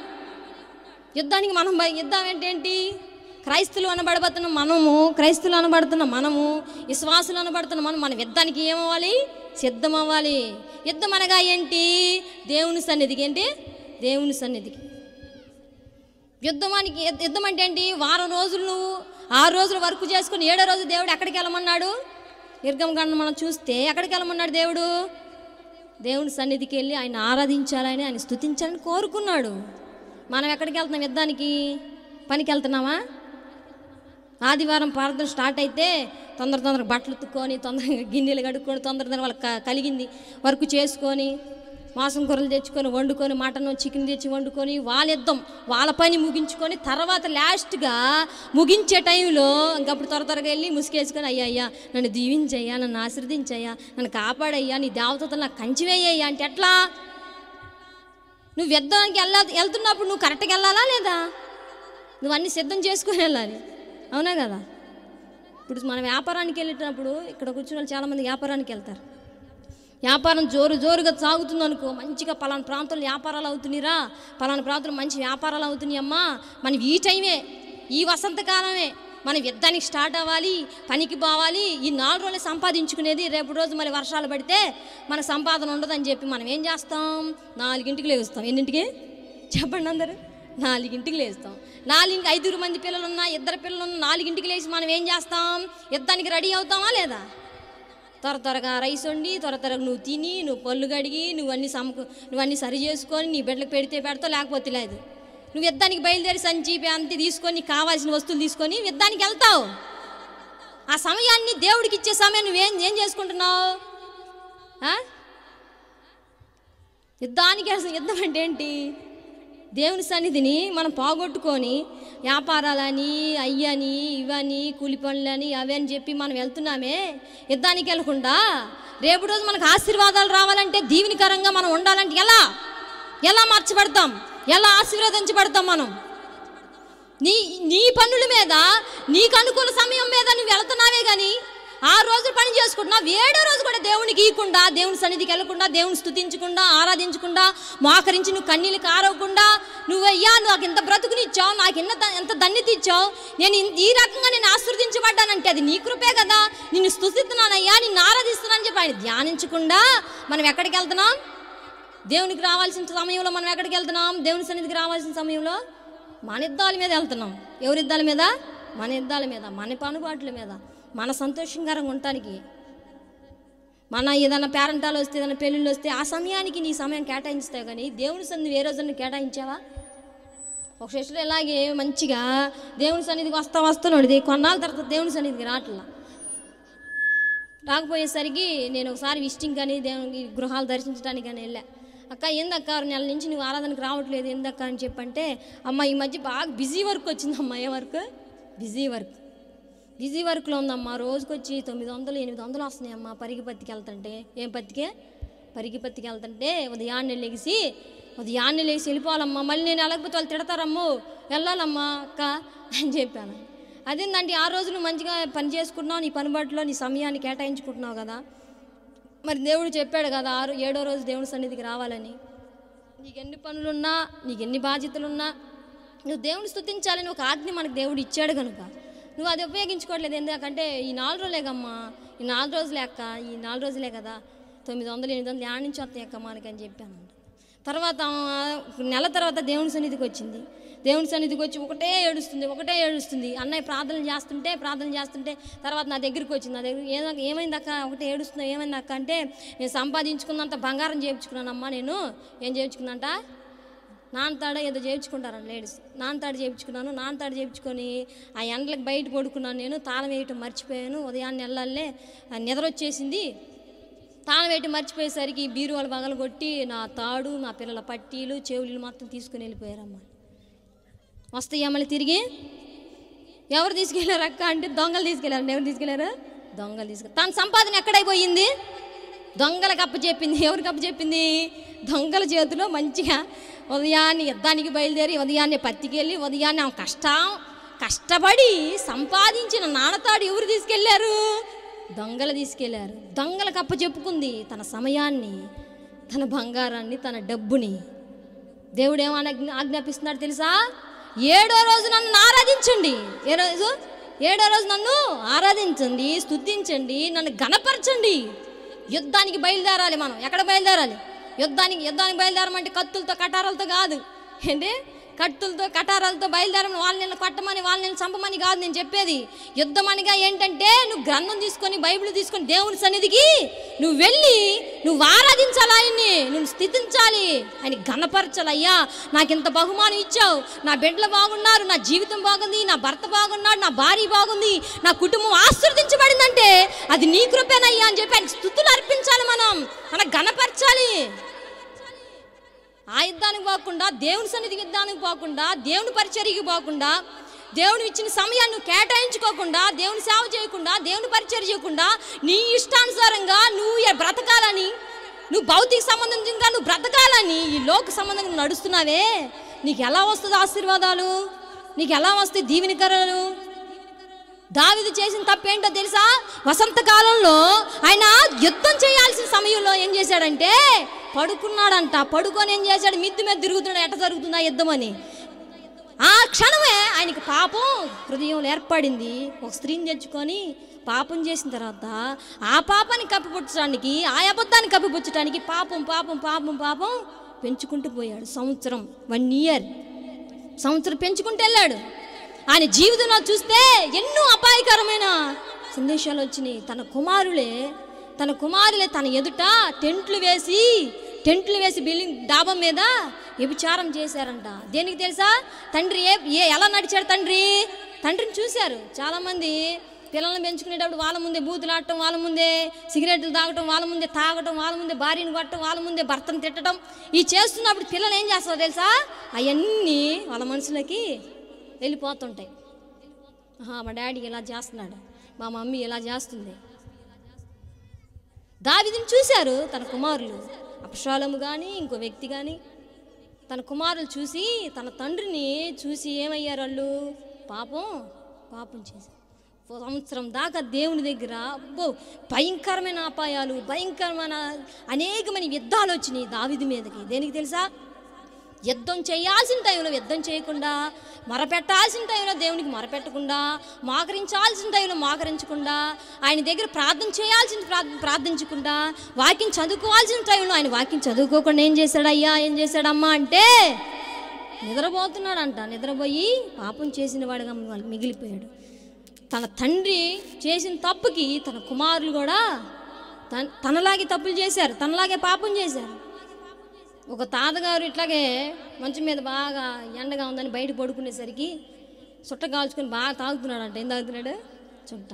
యుద్ధానికి మనం యుద్ధం ఏంటేంటి క్రైస్తులు అనబడబడుతున్న మనము క్రైస్తులు అనబడుతున్న మనము విశ్వాసులు అనబడుతున్న మనం మన యుద్ధానికి ఏమవ్వాలి సిద్ధం అవ్వాలి యుద్ధం అనగా ఏంటి దేవుని సన్నిధికి ఏంటి దేవుని సన్నిధికి యుద్ధమానికి యుద్ధం అంటే ఏంటి వారం రోజులు నువ్వు ఆరు రోజులు వర్క్ చేసుకుని ఏడో రోజు దేవుడు ఎక్కడికి వెళ్ళమన్నాడు నిర్గమకాండం మనం చూస్తే ఎక్కడికి వెళ్ళమన్నాడు దేవుడు దేవుని సన్నిధికి వెళ్ళి ఆయన ఆరాధించాలని ఆయన స్థుతించాలని కోరుకున్నాడు మనం ఎక్కడికి వెళ్తున్నాం యుద్ధానికి పనికి వెళ్తున్నామా ఆదివారం ప్రార్థన స్టార్ట్ అయితే తొందర తొందర బట్టలు ఉత్తుకొని తొందరగా గిన్నెలు కడుక్కొని తొందర తొందర వాళ్ళకి కలిగింది వర్క్ చేసుకొని మాసం కూరలు తెచ్చుకొని వండుకొని మటన్ చికెన్ తెచ్చి వండుకొని వాళ్ళిద్దాం వాళ్ళ పని ముగించుకొని తర్వాత లాస్ట్గా ముగించే టైంలో ఇంకప్పుడు త్వర త్వరగా వెళ్ళి ముసుకేసుకొని అయ్యా అయ్యా నన్ను దీవించయ్యా నన్ను ఆశీర్దించయ్యా నన్ను కాపాడయ్యా నీ దేవతతో నాకు కంచివేయ్యా అంటే ఎట్లా నువ్వు వ్యర్థానికి వెళ్ళా వెళ్తున్నప్పుడు నువ్వు కరెక్ట్గా వెళ్ళాలా లేదా నువ్వు అన్ని సిద్ధం చేసుకుని వెళ్ళాలి అవునా కదా ఇప్పుడు మన వ్యాపారానికి వెళ్ళేటప్పుడు ఇక్కడ కూర్చున్న వాళ్ళు చాలామంది వ్యాపారానికి వెళ్తారు వ్యాపారం జోరు జోరుగా సాగుతుంది అనుకో మంచిగా పలానా ప్రాంతంలో వ్యాపారాలు అవుతున్నాయిరా పలానా ప్రాంతంలో మంచి వ్యాపారాలు అవుతున్నాయమ్మా మనం ఈ టైమే ఈ వసంతకాలమే మనం యుద్ధానికి స్టార్ట్ అవ్వాలి పనికి పోవాలి ఈ నాలుగు రోజులు సంపాదించుకునేది రేపు రోజు మరి వర్షాలు పడితే మన సంపాదన ఉండదని చెప్పి మనం ఏం చేస్తాం నాలుగింటికి లేస్తాం ఎన్నింటికి చెప్పండి అందరు నాలుగింటికి లేస్తాం నాలుగు ఐదుగురు మంది పిల్లలు ఉన్నా ఇద్దరు పిల్లలు ఉన్న నాలుగింటికి లేచి మనం ఏం చేస్తాం యుద్ధానికి రెడీ అవుతామా లేదా త్వర త్వరగా రైస్ వండి త్వర త్వరగా నువ్వు తిని నువ్వు పళ్ళు కడిగి నువ్వన్నీ సమకు నువ్వన్నీ సరి చేసుకొని నీ బిడ్డలకు పెడితే పెడతావు లేకపోతే లేదు నువ్వు యుద్ధానికి బయలుదేరి సంచి అంతి తీసుకొని కావాల్సిన వస్తువులు తీసుకొని యుద్ధానికి వెళ్తావు ఆ సమయాన్ని దేవుడికి ఇచ్చే సమయం నువ్వేం ఏం చేసుకుంటున్నావు యుద్ధానికి యుద్ధం అంటే ఏంటి దేవుని సన్నిధిని మనం పోగొట్టుకొని వ్యాపారాలని అయ్యని ఇవని కూలి పనులని అవని చెప్పి మనం వెళ్తున్నామే యుద్ధానికి వెళ్ళకుండా రేపు రోజు మనకు ఆశీర్వాదాలు రావాలంటే దీవినికరంగా మనం ఉండాలంటే ఎలా ఎలా మార్చబడతాం ఎలా ఆశీర్వదించబడతాం మనం నీ నీ పనుల మీద నీకు అనుకూల సమయం మీద నువ్వు వెళ్తున్నావే కానీ ఆ రోజు పని చేసుకుంటున్నావు వేడే రోజు కూడా దేవునికి ఇవ్వకుండా దేవుని సన్నిధికి వెళ్ళకుండా దేవుని స్థుతించకుండా ఆరాధించకుండా మోకరించి నువ్వు కన్నీళ్ళు కారవకుండా నువ్వయ్యా నాకు ఇంత బ్రతుకునిచ్చావు నాకు ఎంత ఎంత ధన్యత ఇచ్చావు నేను ఈ రకంగా నేను ఆశ్రదించబడ్డానంటే అది నీ కృపే కదా నిన్ను స్థుతిస్తున్నానయ్యా నిన్ను ఆరాధిస్తున్నానని చెప్పి ఆయన ధ్యానించకుండా మనం ఎక్కడికి వెళ్తున్నాం దేవునికి రావాల్సిన సమయంలో మనం ఎక్కడికి వెళ్తున్నాం దేవుని సన్నిధికి రావాల్సిన సమయంలో మన యుద్ధాల మీద వెళ్తున్నాం ఎవరి యుద్ధాల మీద మన యుద్ధాల మీద మన పనుబాట్ల మీద మన సంతోషంగా ఉండటానికి మన ఏదైనా పేరెంటాలు వస్తే ఏదైనా పెళ్ళిళ్ళు వస్తే ఆ సమయానికి నీ సమయం కేటాయించుతావు కానీ దేవుని సన్నిధి వేరే రోజున కేటాయించావా ఒక శిష్యుడు ఇలాగే మంచిగా దేవుని సన్నిధికి వస్తా వస్తున్నాడు కొన్నాళ్ళ తర్వాత దేవుని సన్నిధికి రావట్లా రాకపోయేసరికి నేను ఒకసారి విజిటింగ్ కానీ దేవుని గృహాలు దర్శించడానికి కానీ వెళ్ళా అక్క ఏందక్క ఆరు నెలల నుంచి నువ్వు ఆరాధనకు రావట్లేదు ఏందక్క అని చెప్పంటే అమ్మ ఈ మధ్య బాగా బిజీ వర్క్ వచ్చింది అమ్మ ఏ వర్క్ బిజీ వర్క్ బిజీ వర్క్లో ఉందమ్మా రోజుకొచ్చి తొమ్మిది వందలు ఎనిమిది వందలు వస్తున్నాయమ్మా పరిగి వెళ్తుంటే ఏం పత్తికే పరిగి వెళ్తుంటే ఉదయాన్నే లేచి ఉదయాన్నే లేచి వెళ్ళిపోవాలమ్మా మళ్ళీ నేను వెళ్ళకపోతే వాళ్ళు తిడతారమ్ము వెళ్ళాలమ్మా అక్క అని చెప్పాను అదేందంటే ఆ రోజు నువ్వు మంచిగా పని చేసుకుంటున్నావు నీ పనిబాటులో నీ సమయాన్ని కేటాయించుకుంటున్నావు కదా మరి దేవుడు చెప్పాడు కదా ఆరు ఏడో రోజు దేవుడి సన్నిధికి రావాలని నీకు ఎన్ని పనులున్నా నీకు ఎన్ని బాధ్యతలున్నా నువ్వు దేవుని స్థుతించాలని ఒక ఆజ్ఞ మనకు దేవుడు ఇచ్చాడు కనుక నువ్వు అది ఉపయోగించుకోవట్లేదు ఎందుకంటే ఈ నాలుగు రోజులేగమ్మా ఈ నాలుగు రోజులే అక్క ఈ నాలుగు రోజులే కదా తొమ్మిది వందలు ఎనిమిది వందలు యాడ్ నుంచి వస్తాయి అక్క అని చెప్పాను తర్వాత నెల తర్వాత దేవుని సన్నిధికి వచ్చింది దేవుని సన్నిధికి వచ్చి ఒకటే ఏడుస్తుంది ఒకటే ఏడుస్తుంది అన్నయ్య ప్రార్థన చేస్తుంటే ప్రార్థన చేస్తుంటే తర్వాత నా దగ్గరికి వచ్చింది నా దగ్గర ఏదో ఏమైంది అక్క ఒకటే ఏడుస్తుంది ఏమైంది అక్క అంటే నేను సంపాదించుకున్నంత బంగారం చేయించుకున్నానమ్మా నేను ఏం చేయించుకున్నంట నాన్నతాడ ఏదో చేయించుకుంటారని లేడీస్ తాడ చేయించుకున్నాను తాడ చేయించుకొని ఆ ఎండలకు బయట పడుకున్నాను నేను తాళం వేయటం మర్చిపోయాను ఉదయాన్నే వెళ్ళాలే నిద్ర వచ్చేసింది తాళం వేయటం మర్చిపోయేసరికి బీరు పగలు కొట్టి నా తాడు నా పిల్లల పట్టీలు చెవులు మాత్రం తీసుకుని వెళ్ళిపోయారమ్మ వస్తాయి అమ్మలు తిరిగి ఎవరు తీసుకెళ్ళారు అక్క అంటే దొంగలు తీసుకెళ్ళారు ఎవరు తీసుకెళ్లారు దొంగలు తీసుకు తన సంపాదన ఎక్కడైపోయింది దొంగలకు చెప్పింది ఎవరికి చెప్పింది దొంగల చేతిలో మంచిగా ఉదయాన్నే యుద్ధానికి బయలుదేరి ఉదయాన్నే పత్తికెళ్ళి ఉదయాన్నే ఆమె కష్టం కష్టపడి సంపాదించిన నాన్నతాడు ఎవరు తీసుకెళ్లారు దొంగలు తీసుకెళ్లారు దొంగలకు అప్ప చెప్పుకుంది తన సమయాన్ని తన బంగారాన్ని తన డబ్బుని దేవుడు ఏమని ఆజ్ఞాపిస్తున్నాడు తెలుసా ఏడో రోజు నన్ను ఆరాధించండి ఏ రోజు ఏడో రోజు నన్ను ఆరాధించండి స్థుతించండి నన్ను గణపరచండి యుద్ధానికి బయలుదేరాలి మనం ఎక్కడ బయలుదేరాలి యుద్ధానికి యుద్ధానికి బయలుదేరమంటే కత్తులతో కటారాలతో కాదు ఏంటి కట్టులతో కటారాలతో బయలుదేరమని వాళ్ళని కొట్టమని వాళ్ళని చంపమని కాదు నేను చెప్పేది యుద్ధం అనగా ఏంటంటే నువ్వు గ్రంథం తీసుకొని బైబిల్ తీసుకొని దేవుని సన్నిధికి నువ్వు వెళ్ళి నువ్వు ఆరాధించాలి ఆయన్ని నువ్వు స్థితించాలి ఆయన గణపరచాలి అయ్యా నాకు ఇంత బహుమానం ఇచ్చావు నా బిడ్డలు బాగున్నారు నా జీవితం బాగుంది నా భర్త బాగున్నాడు నా భార్య బాగుంది నా కుటుంబం ఆస్వాదించబడిందంటే అది నీ కృపేనయ్యా అని చెప్పి ఆయన స్థుతులు అర్పించాలి మనం మన గణపరచాలి ఆ యుద్ధానికి పోకుండా దేవుని సన్నిధి యుద్ధానికి పోకుండా దేవుని పరిచర్యకి పోకుండా దేవుని ఇచ్చిన సమయాన్ని కేటాయించుకోకుండా దేవుని సేవ చేయకుండా దేవుని పరిచయం చేయకుండా నీ ఇష్టానుసారంగా నువ్వు బ్రతకాలని నువ్వు భౌతిక సంబంధించింగా నువ్వు బ్రతకాలని ఈ లోక సంబంధంగా నడుస్తున్నావే నీకు ఎలా వస్తుంది ఆశీర్వాదాలు నీకు ఎలా వస్తాయి దీవెనికరాలు దావిది చేసిన తప్పేంటో తెలుసా వసంతకాలంలో ఆయన యుద్ధం చేయాల్సిన సమయంలో ఏం చేశాడంటే పడుకున్నాడంట పడుకొని ఏం చేశాడు మిద్దు మీద తిరుగుతున్నాడు ఎట్ట జరుగుతుందా యుద్ధమని ఆ క్షణమే ఆయనకి పాపం హృదయంలో ఏర్పడింది ఒక స్త్రీని తెచ్చుకొని పాపం చేసిన తర్వాత ఆ పాపాన్ని కప్పిపుచ్చడానికి ఆ అబద్ధాన్ని కప్పిపుచ్చడానికి పాపం పాపం పాపం పాపం పెంచుకుంటూ పోయాడు సంవత్సరం వన్ ఇయర్ సంవత్సరం పెంచుకుంటూ వెళ్ళాడు ఆయన జీవితంలో చూస్తే ఎన్నో అపాయకరమైన సందేశాలు వచ్చినాయి తన కుమారులే తన కుమారులే తన ఎదుట టెంట్లు వేసి టెంట్లు వేసి బిల్డింగ్ డాబా మీద వ్యభిచారం చేశారంట దేనికి తెలుసా తండ్రి ఏ ఏ ఎలా నడిచాడు తండ్రి తండ్రిని చూశారు చాలామంది పిల్లల్ని పెంచుకునేటప్పుడు వాళ్ళ ముందే బూతులాడటం వాళ్ళ ముందే సిగరెట్లు తాగటం వాళ్ళ ముందే తాగటం వాళ్ళ ముందే భార్యను కొట్టడం వాళ్ళ ముందే భర్తను తిట్టడం ఈ చేస్తున్నప్పుడు పిల్లలు ఏం చేస్తారు తెలుసా అవన్నీ వాళ్ళ మనసులకి వెళ్ళిపోతుంటాయి మా డాడీ ఇలా చేస్తున్నాడు మా మమ్మీ ఇలా చేస్తుంది దావిదిని చూశారు తన కుమారులు అపశాలము కానీ ఇంకో వ్యక్తి కానీ తన కుమారులు చూసి తన తండ్రిని చూసి ఏమయ్యారు వాళ్ళు పాపం పాపం చేశారు సంవత్సరం దాకా దేవుని దగ్గర అబ్బో భయంకరమైన అపాయాలు భయంకరమైన అనేకమైన యుద్ధాలు వచ్చినాయి దావిది మీదకి దేనికి తెలుసా యుద్ధం చేయాల్సిన టైంలో యుద్ధం చేయకుండా మరపెట్టాల్సిన టైంలో దేవునికి మరపెట్టకుండా మాకరించాల్సిన టైంలో మాకరించకుండా ఆయన దగ్గర ప్రార్థన చేయాల్సిన ప్రార్థించకుండా వాక్యం చదువుకోవాల్సిన టైంలో ఆయన వాక్యం చదువుకోకుండా ఏం చేశాడయ్యా ఏం చేశాడమ్మా అంటే నిద్రపోతున్నాడంట నిద్రపోయి పాపం చేసిన వాడుగా మిగిలిపోయాడు తన తండ్రి చేసిన తప్పుకి తన కుమారులు కూడా తన తనలాగే తప్పులు చేశారు తనలాగే పాపం చేశారు ఒక తాతగారు ఇట్లాగే మంచం మీద బాగా ఎండగా ఉందని బయట పడుకునేసరికి చుట్ట కాల్చుకొని బాగా తాగుతున్నాడు అంట ఏం తాగుతున్నాడు చుట్ట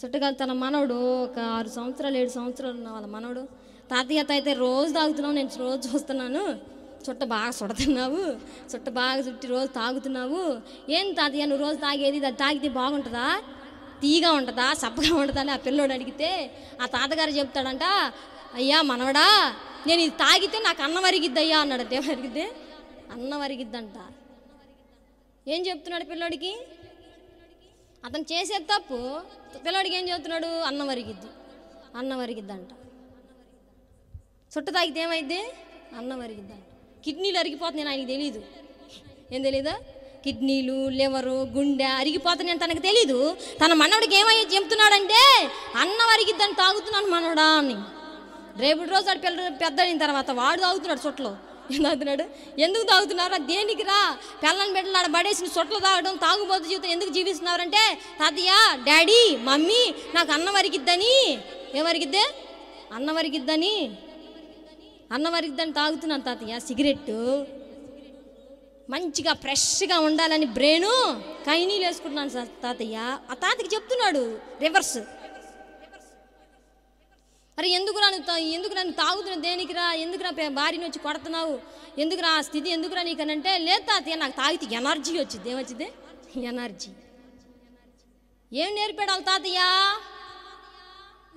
చుట్టగా తన మనవడు ఒక ఆరు సంవత్సరాలు ఏడు సంవత్సరాలు ఉన్న వాళ్ళ మనవడు తాతయ్య అయితే రోజు తాగుతున్నావు నేను రోజు చూస్తున్నాను చుట్ట బాగా చుడుతున్నావు చుట్ట బాగా చుట్టి రోజు తాగుతున్నావు ఏం తాతయ్య నువ్వు రోజు తాగేది అది తాగితే బాగుంటుందా తీగా ఉంటుందా సప్పగా ఉంటుందా అని ఆ పిల్లోడు అడిగితే ఆ తాతగారు చెప్తాడంట అయ్యా మనవడా నేను ఇది తాగితే నాకు అన్నం అయ్యా అన్నాడు ఏం అరిగిద్దే అన్నం అరిగిద్దంట ఏం చెప్తున్నాడు పిల్లోడికి అతను చేసే తప్పు పిల్లోడికి ఏం చెప్తున్నాడు అన్నం అరిగిద్ది అన్నం అరిగిద్దంట చుట్ట తాగితే ఏమైద్ది అన్నం అరిగిద్దంట కిడ్నీలు అరిగిపోతున్నాయి ఆయనకి తెలీదు ఏం తెలీదా కిడ్నీలు లివరు గుండె అరిగిపోతున్నాయని తనకు తెలీదు తన మనవడికి ఏమై చెప్తున్నాడంటే అన్నం అరిగిద్దని తాగుతున్నాను మనవడా అని రేపు రోజు వాడు పిల్ల పెద్ద అయిన తర్వాత వాడు తాగుతున్నాడు చుట్టలో తాగుతున్నాడు ఎందుకు తాగుతున్నారు దేనికి రా పిల్లని బిడ్డలు ఆడ పడేసిన చుట్టలు తాగడం తాగుబోతు జీవితం ఎందుకు జీవిస్తున్నారంటే తాతయ్య డాడీ మమ్మీ నాకు అన్నం వరిగిద్దని ఏమరిగిద్దే అన్న వరిగిద్దని అన్న వరిగిద్దని తాగుతున్నాను తాతయ్య సిగరెట్టు మంచిగా ఫ్రెష్గా ఉండాలని బ్రెయిను కైనీలు వేసుకుంటున్నాను తాతయ్య ఆ తాతకి చెప్తున్నాడు రివర్స్ అరే ఎందుకు రాను ఎందుకు నన్ను తాగుతున్న దేనికిరా ఎందుకురా భార్యని వచ్చి కొడుతున్నావు ఎందుకురా ఆ స్థితి ఎందుకురా అంటే లేదు తాతయ్య నాకు తాగితే ఎనర్జీ వచ్చింది ఏమొచ్చింది ఎనర్జీ ఏం నేర్పాడు వాళ్ళ తాతయ్య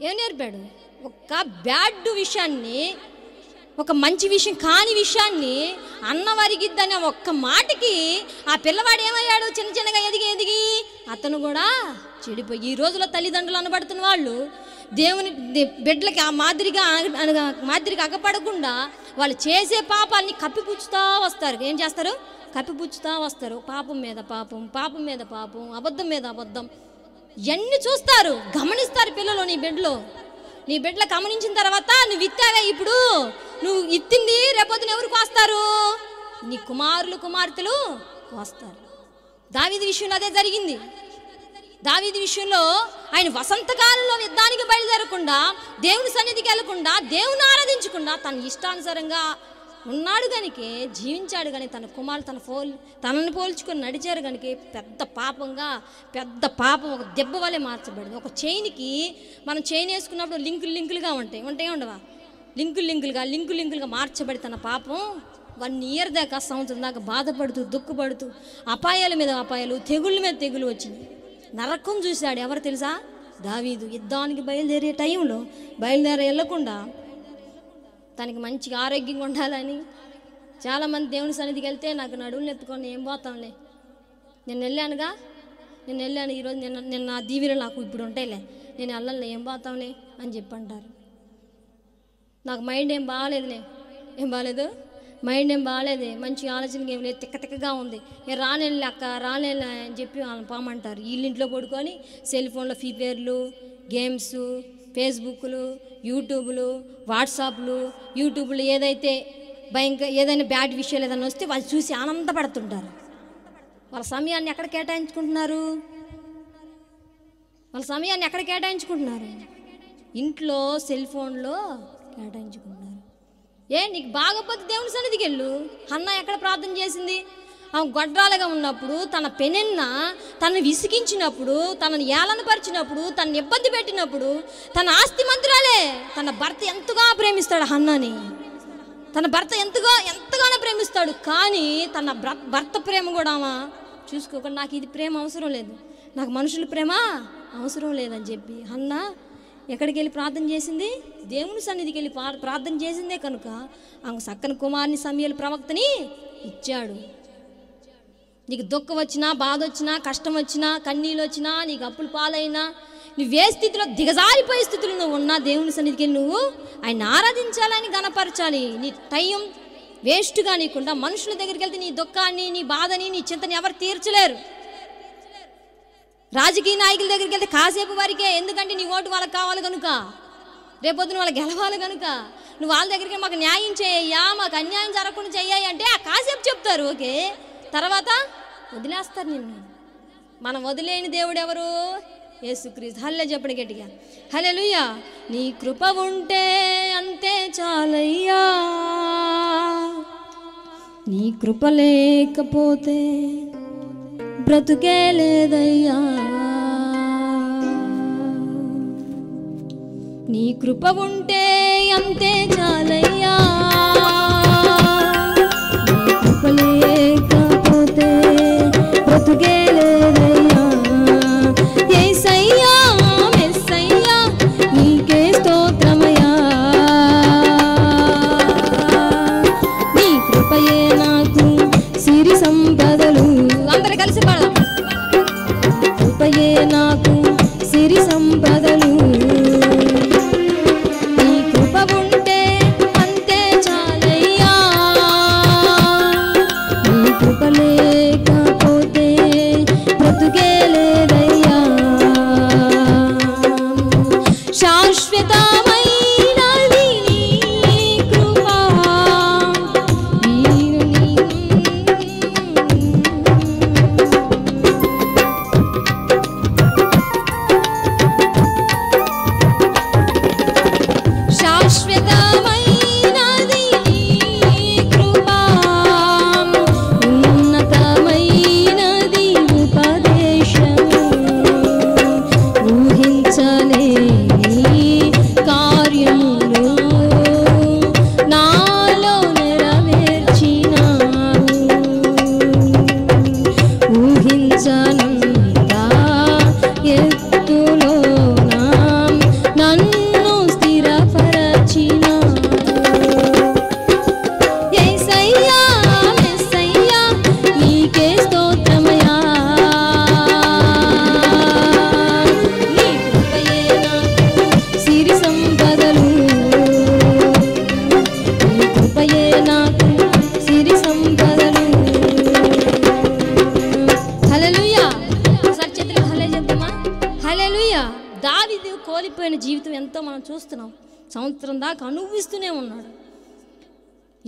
ఏం నేర్పాడు ఒక బ్యాడ్ విషయాన్ని ఒక మంచి విషయం కాని విషయాన్ని అన్న అనే ఒక్క మాటకి ఆ పిల్లవాడు ఏమయ్యాడు చిన్న చిన్నగా ఎదిగి ఎదిగి అతను కూడా చెడిపోయి ఈ రోజులో తల్లిదండ్రులు అనబడుతున్న వాళ్ళు దేవుని బిడ్డలకి ఆ మాదిరిగా మాదిరిగా అగపడకుండా వాళ్ళు చేసే పాపాలని కప్పిపుచ్చుతూ వస్తారు ఏం చేస్తారు కప్పిపుచ్చుతూ వస్తారు పాపం మీద పాపం పాపం మీద పాపం అబద్ధం మీద అబద్ధం ఎన్ని చూస్తారు గమనిస్తారు పిల్లలు నీ బిడ్డలో నీ బిడ్డలు గమనించిన తర్వాత నువ్వు ఇత్తావే ఇప్పుడు నువ్వు ఇత్తింది రేపొద్దున ఎవరికి వస్తారు నీ కుమారులు కుమార్తెలు వస్తారు దావిది విషయంలో అదే జరిగింది దావీది విషయంలో ఆయన వసంతకాలంలో యుద్ధానికి బయలుదేరకుండా దేవుని సన్నిధికి వెళ్లకుండా దేవుని ఆరాధించకుండా తన ఇష్టానుసారంగా ఉన్నాడు గనిక జీవించాడు కానీ తన కుమారులు తన పోల్ తనని పోల్చుకొని నడిచారు కనుక పెద్ద పాపంగా పెద్ద పాపం ఒక దెబ్బ వలె మార్చబడింది ఒక చైన్కి మనం చైన్ వేసుకున్నప్పుడు లింకులు లింకులుగా ఉంటాయి ఉంటాయి ఉండవా లింకులు లింకులుగా లింకు లింకులుగా మార్చబడి తన పాపం వన్ ఇయర్ దాకా సంవత్సరం దాకా బాధపడుతూ దుఃఖపడుతూ అపాయాల మీద అపాయాలు తెగుళ్ళ మీద తెగులు వచ్చింది నరకం చూశాడు ఎవరు తెలుసా దావీదు యుద్ధానికి బయలుదేరే టైంలో బయలుదేర వెళ్ళకుండా తనకి మంచిగా ఆరోగ్యంగా ఉండాలని చాలామంది దేవుని సన్నిధికి వెళ్తే నాకు నడువులు ఎత్తుకొని ఏం పోతాంలే నేను వెళ్ళానుగా నేను వెళ్ళాను ఈరోజు నిన్న నిన్న నా దీవిలో నాకు ఇప్పుడు ఉంటాయిలే నేను వెళ్ళాలి ఏం పోతాంలే అని చెప్పి అంటారు నాకు మైండ్ ఏం బాగాలేదులే ఏం బాగాలేదు మైండ్ ఏం బాగాలేదే మంచి ఆలోచనకి ఏం లేదు తిక్క తిక్కగా ఉంది రాలేనులే అక్క రాలేనులే అని చెప్పి వాళ్ళని పామంటారు వీళ్ళింట్లో పడుకొని సెల్ ఫోన్లో ఫీపేర్లు గేమ్స్ ఫేస్బుక్లు యూట్యూబ్లు వాట్సాప్లు యూట్యూబ్లు ఏదైతే భయంకర ఏదైనా బ్యాడ్ విషయాలు ఏదైనా వస్తే వాళ్ళు చూసి ఆనందపడుతుంటారు వాళ్ళ సమయాన్ని ఎక్కడ కేటాయించుకుంటున్నారు వాళ్ళ సమయాన్ని ఎక్కడ కేటాయించుకుంటున్నారు ఇంట్లో సెల్ ఫోన్లో కేటాయించుకుంటున్నారు ఏ నీకు బాగపోతే దేవుని సన్నిధికి వెళ్ళు అన్న ఎక్కడ ప్రార్థన చేసింది ఆమె గొడ్రాలుగా ఉన్నప్పుడు తన పెనెన్న తనను విసిగించినప్పుడు తనను ఏలనపరిచినప్పుడు తనను ఇబ్బంది పెట్టినప్పుడు తన ఆస్తి మంత్రాలే తన భర్త ఎంతగా ప్రేమిస్తాడు హన్నని తన భర్త ఎంతగా ఎంతగానో ప్రేమిస్తాడు కానీ తన భర్త ప్రేమ కూడా చూసుకోకుండా నాకు ఇది ప్రేమ అవసరం లేదు నాకు మనుషుల ప్రేమ అవసరం లేదని చెప్పి అన్నా ఎక్కడికి వెళ్ళి ప్రార్థన చేసింది దేవుని సన్నిధికి వెళ్ళి ప్రార్థన చేసిందే కనుక ఆమె సక్కని కుమారుని సమయాలు ప్రవక్తని ఇచ్చాడు నీకు దుఃఖం వచ్చినా బాధ వచ్చినా కష్టం వచ్చినా కన్నీళ్ళు వచ్చినా నీకు అప్పులు పాలైనా నువ్వే స్థితిలో దిగజారిపోయే స్థితిలో నువ్వు ఉన్నా దేవుని సన్నిధికి నువ్వు ఆయన ఆరాధించాలని గనపరచాలి నీ టైం వేస్ట్గా నీకుండా మనుషుల దగ్గరికి వెళ్తే నీ దుఃఖాన్ని నీ బాధని నీ చింతని ఎవరు తీర్చలేరు రాజకీయ నాయకుల దగ్గరికి వెళ్తే కాసేపు వారికే ఎందుకంటే నీ ఓటు వాళ్ళకి కావాలి కనుక రేపొద్దున వాళ్ళకి గెలవాలి కనుక నువ్వు వాళ్ళ దగ్గరికి మాకు న్యాయం చేయ్యా మాకు అన్యాయం జరగకుండా చెయ్యాయి అంటే ఆ కాసేపు చెప్తారు ఓకే తర్వాత వదిలేస్తారు నిన్ను మనం వదిలేని దేవుడు ఎవరు యేసుక్రీస్తు హల్లే చెప్పడు గట్టిగా హలే లుయ్యా నీ కృప ఉంటే అంతే చాలయ్యా నీ కృప లేకపోతే బ్రతుకే లేదయ్యా నీ కృప ఉంటే అంతే చాలయ్యా కృప లేకపోతే బ్రతుకే